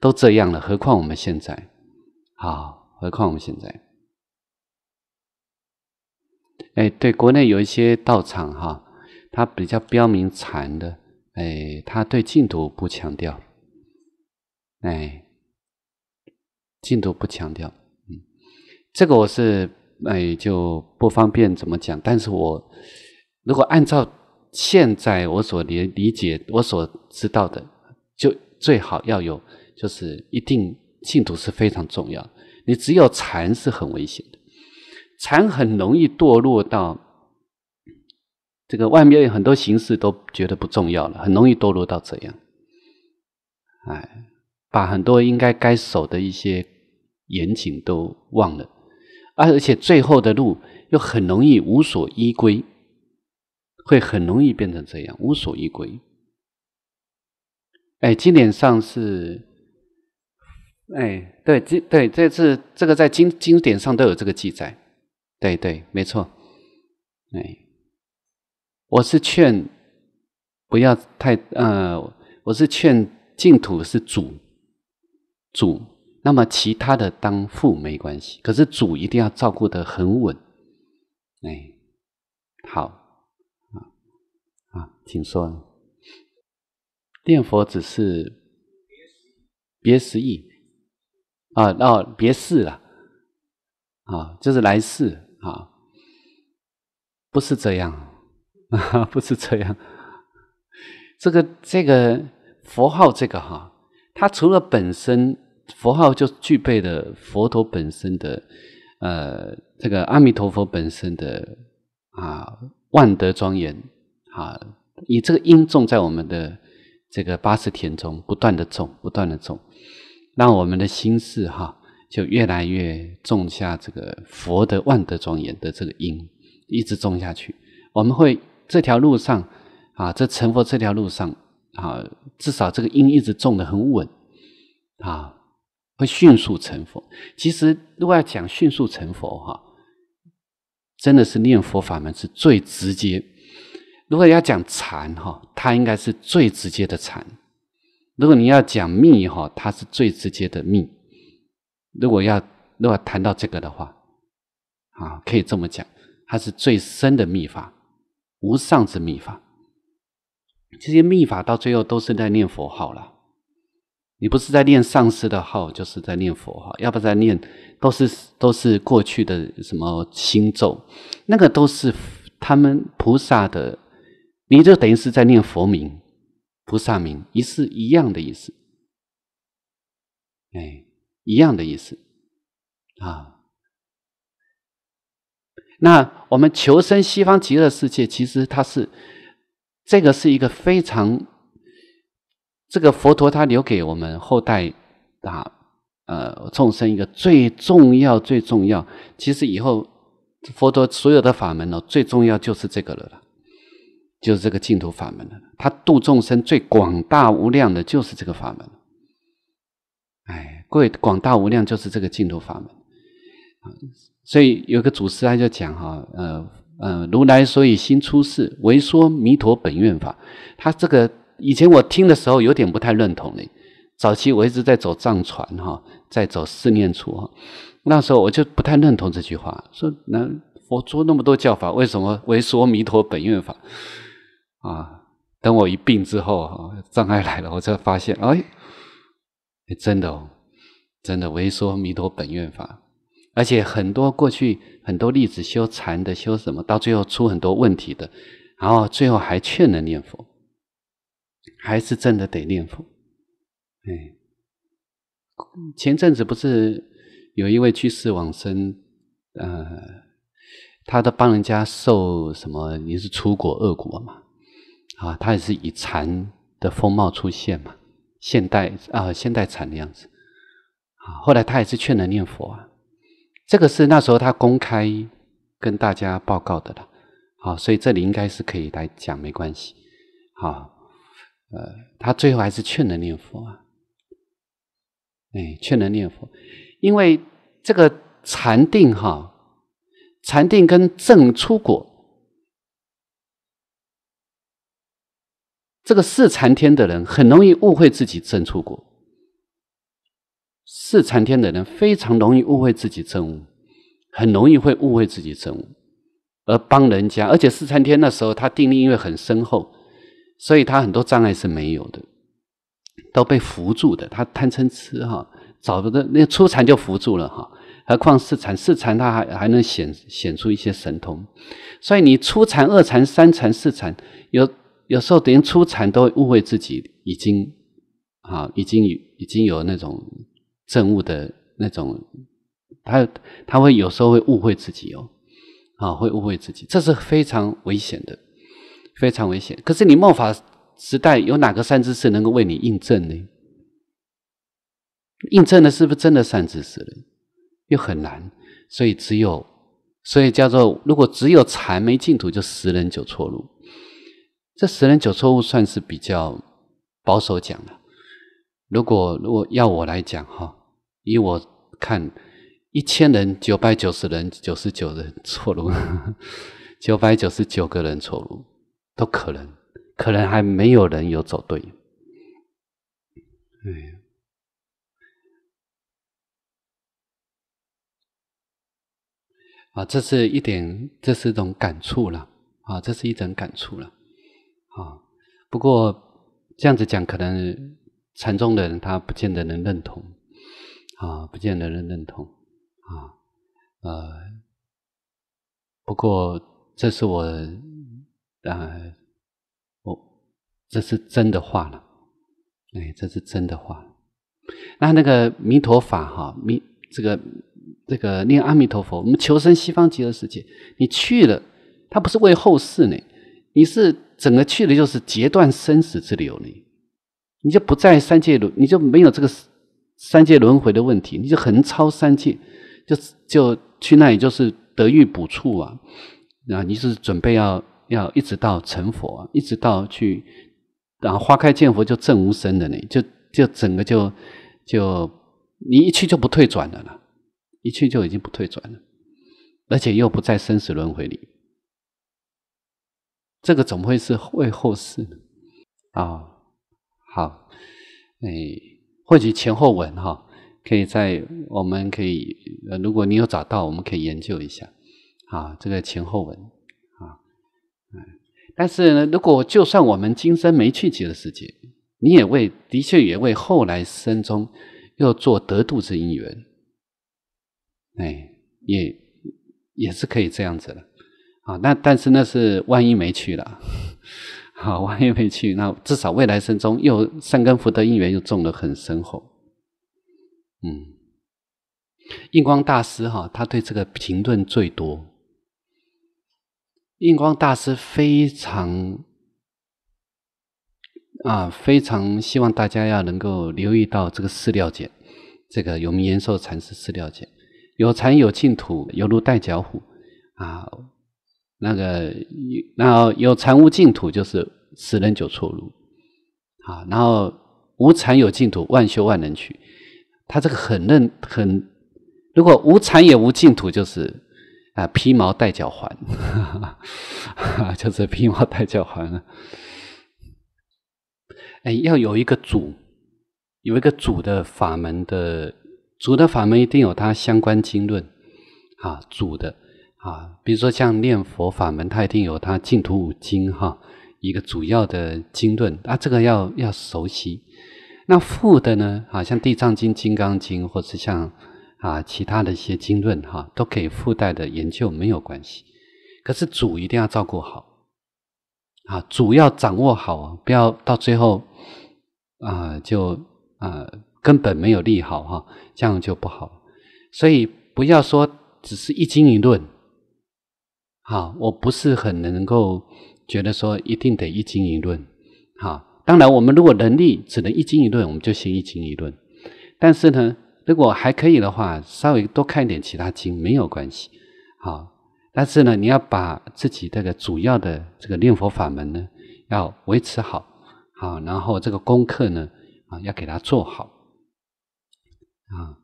Speaker 1: 都这样了，何况我们现在，好，何况我们现在。哎，对，国内有一些道场哈，他比较标明禅的，哎，他对净土不强调，哎，净土不强调，嗯，这个我是哎就不方便怎么讲，但是我如果按照。现在我所理理解，我所知道的，就最好要有，就是一定净土是非常重要。你只有禅是很危险的，禅很容易堕落到这个外面有很多形式都觉得不重要了，很容易堕落到这样？哎，把很多应该该守的一些严谨都忘了，而而且最后的路又很容易无所依归。会很容易变成这样，无所依归。哎，经典上是，哎，对，这对这次这个在经经典上都有这个记载，对对，没错。哎，我是劝不要太，呃，我是劝净土是主，主，那么其他的当副没关系，可是主一定要照顾的很稳。哎，好。啊，请说，念佛只是别时意啊，到别世了啊，就是来世啊，不是这样，啊，不是这样，这个这个佛号，这个哈，它除了本身佛号就具备的佛陀本身的，呃，这个阿弥陀佛本身的啊，万德庄严。啊！以这个因种在我们的这个八十田中，不断的种，不断的种，让我们的心事哈，就越来越种下这个佛的万德庄严的这个因，一直种下去。我们会这条路上啊，这成佛这条路上啊，至少这个因一直种的很稳，啊，会迅速成佛。其实，如果要讲迅速成佛哈，真的是念佛法门是最直接。如果要讲禅哈，它应该是最直接的禅；如果你要讲密哈，它是最直接的密。如果要如果谈到这个的话，啊，可以这么讲，它是最深的密法，无上之密法。这些密法到最后都是在念佛号了，你不是在念上师的号，就是在念佛号；要不在念，都是都是过去的什么心咒，那个都是他们菩萨的。你这等于是在念佛名、菩萨名，一是一样的意思，哎，一样的意思啊。那我们求生西方极乐世界，其实它是这个是一个非常这个佛陀他留给我们后代啊呃众生一个最重要最重要，其实以后佛陀所有的法门呢，最重要就是这个了。就是这个净土法门了，他度众生最广大无量的，就是这个法门。哎，贵广大无量，就是这个净土法门。所以有个祖师他就讲哈，呃呃，如来所以新出世，唯说弥陀本愿法。他这个以前我听的时候有点不太认同嘞。早期我一直在走藏传哈，在走四念处哈，那时候我就不太认同这句话，说那佛说那么多教法，为什么为说弥陀本愿法？啊，等我一病之后，障碍来了，我才发现，哎，真的哦，真的，为一说弥陀本愿法，而且很多过去很多例子，修禅的修什么，到最后出很多问题的，然后最后还劝人念佛，还是真的得念佛。哎，前阵子不是有一位居士往生，呃，他都帮人家受什么？你是出国恶国嘛？啊，他也是以禅的风貌出现嘛，现代啊，现代禅的样子。啊，后来他也是劝人念佛啊，这个是那时候他公开跟大家报告的了。好，所以这里应该是可以来讲，没关系。好，呃，他最后还是劝人念佛啊。哎，劝人念佛，因为这个禅定哈，禅定跟正出果。这个四禅天的人很容易误会自己正出国。四禅天的人非常容易误会自己正悟，很容易会误会自己正悟，而帮人家。而且四禅天那时候他定力因为很深厚，所以他很多障碍是没有的，都被扶住的。他贪嗔痴哈，找的那初禅就扶住了哈，何况四禅四禅他还还能显显出一些神通，所以你初禅二禅三禅四禅有。有时候连出禅都误会自己已经啊，已经已经有那种证悟的那种，他他会有时候会误会自己哦，啊，会误会自己，这是非常危险的，非常危险。可是你末法时代有哪个善知识能够为你印证呢？印证的是不是真的善知识了？又很难，所以只有所以叫做，如果只有禅没净土，就十人九错路。这十人九错误算是比较保守讲了。如果如果要我来讲哈，以我看，一千人九百九十人九十九人错路，九百九十九个人错路都可能，可能还没有人有走对。哎，啊，这是一点，这是一种感触了。啊，这是一种感触了。不过这样子讲，可能禅宗的人他不见得能认同，啊，不见得能认同，啊，呃，不过这是我，啊，我这是真的话了，哎，这是真的话。那那个弥陀法哈弥，这个这个念阿弥陀佛，我们求生西方极乐世界，你去了，他不是为后世呢，你是。整个去的就是截断生死之流呢，你就不在三界轮，你就没有这个三界轮回的问题，你就横超三界，就就去那里就是得遇补处啊，啊，你是准备要要一直到成佛啊，一直到去然后花开见佛就证无生的呢，就就整个就就你一去就不退转的了，一去就已经不退转了，而且又不在生死轮回里。这个怎么会是为后世呢？啊，好，哎，或许前后文哈，可以在我们可以，如果你有找到，我们可以研究一下。啊，这个前后文啊，但是呢，如果就算我们今生没去极乐世界，你也为，的确也为后来生中又做得度之因缘，哎，也也是可以这样子的。啊，那但是那是万一没去了，好，万一没去，那至少未来生中又善根福德因缘又种得很深厚，嗯。印光大师哈，他对这个评论最多。印光大师非常啊，非常希望大家要能够留意到这个饲料偈，这个有名延寿禅师饲料偈，有禅有净土，犹如带脚虎，啊。那个，然后有禅无净土，就是十人九错路；啊，然后无禅有净土，万修万能去。他这个很认很，如果无禅也无净土，就是啊，披毛戴脚环，就是披毛戴脚环了。哎，要有一个主，有一个主的法门的主的法门，一定有它相关经论啊，主的。啊，比如说像念佛法门，它一定有它净土五经哈，一个主要的经论啊，这个要要熟悉。那附的呢，好像《地藏经》《金刚经》或是像啊其他的一些经论哈，都可以附带的研究没有关系。可是主一定要照顾好啊，主要掌握好，不要到最后啊就啊根本没有利好哈，这样就不好。所以不要说只是一经一论。好，我不是很能够觉得说一定得一经一论。好，当然我们如果能力只能一经一论，我们就先一经一论。但是呢，如果还可以的话，稍微多看一点其他经没有关系。好，但是呢，你要把自己这个主要的这个念佛法门呢，要维持好。好，然后这个功课呢，啊，要给它做好。啊，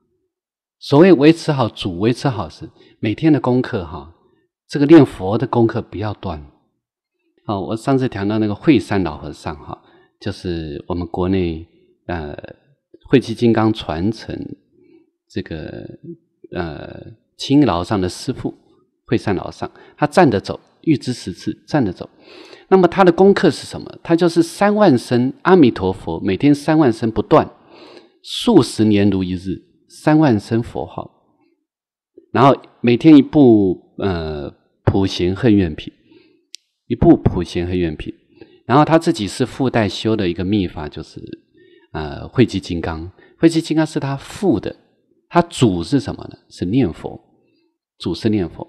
Speaker 1: 所谓维持好，主维持好是每天的功课哈。这个念佛的功课不要断啊！我上次讲到那个惠山老和尚哈，就是我们国内呃慧济金刚传承这个呃青老上的师傅惠山老上，他站着走，预知十次站着走。那么他的功课是什么？他就是三万声阿弥陀佛，每天三万声不断，数十年如一日，三万声佛号。然后每天一部呃《普贤恨怨品》，一部《普贤恨怨品》。然后他自己是附带修的一个秘法，就是呃《慧极金刚》。《慧极金刚》是他附的，他主是什么呢？是念佛，主是念佛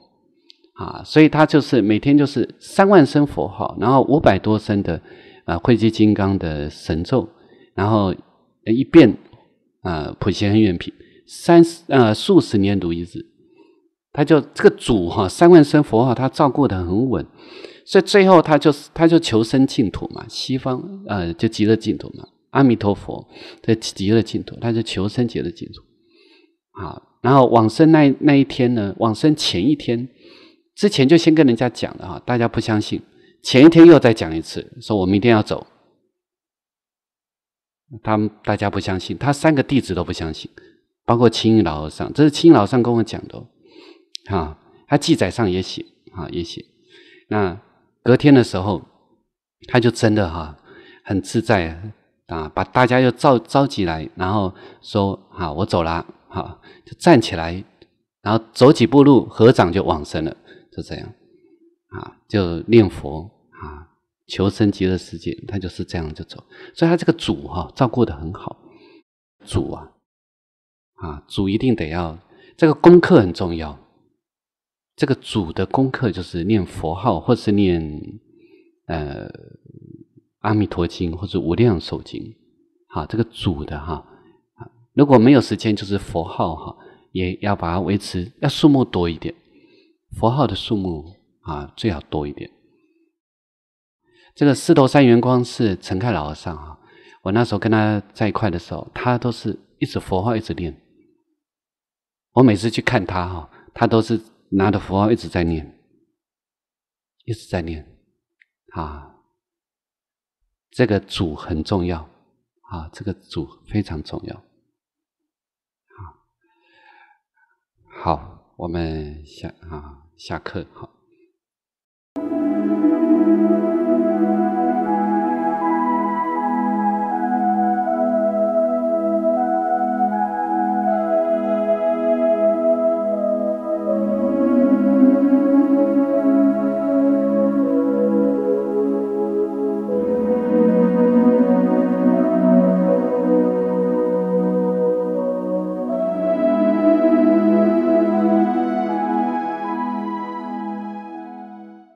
Speaker 1: 啊。所以他就是每天就是三万声佛号，然后五百多声的啊《慧极金刚》的神咒，然后一遍啊《普贤恨怨品》，三十呃数十年读一日，他就这个主哈，三万生佛哈，他照顾的很稳，所以最后他就他就求生净土嘛，西方呃就极乐净土嘛，阿弥陀佛的极乐净土，他就求生极乐净土，啊，然后往生那那一天呢，往生前一天之前就先跟人家讲了哈，大家不相信，前一天又再讲一次，说我们明天要走，他们大家不相信，他三个弟子都不相信，包括青云老和尚，这是青云老和尚跟我讲的。啊，他记载上也写啊，也写。那隔天的时候，他就真的哈很自在啊，把大家又召召集来，然后说：“好，我走了。”哈，就站起来，然后走几步路，合掌就往生了，就这样。啊，就念佛啊，求生极乐世界，他就是这样就走。所以他这个主哈照顾的很好，主啊，啊，主一定得要这个功课很重要。这个主的功课就是念佛号，或是念呃《阿弥陀经》或者《无量寿经》。哈，这个主的哈，如果没有时间，就是佛号哈，也要把它维持，要数目多一点。佛号的数目啊，最好多一点。这个四头三元光是陈开老和尚啊，我那时候跟他在一块的时候，他都是一直佛号一直念。我每次去看他哈，他都是。拿着佛号一直在念，一直在念，啊，这个主很重要，啊，这个主非常重要，好，好，我们下啊下课哈。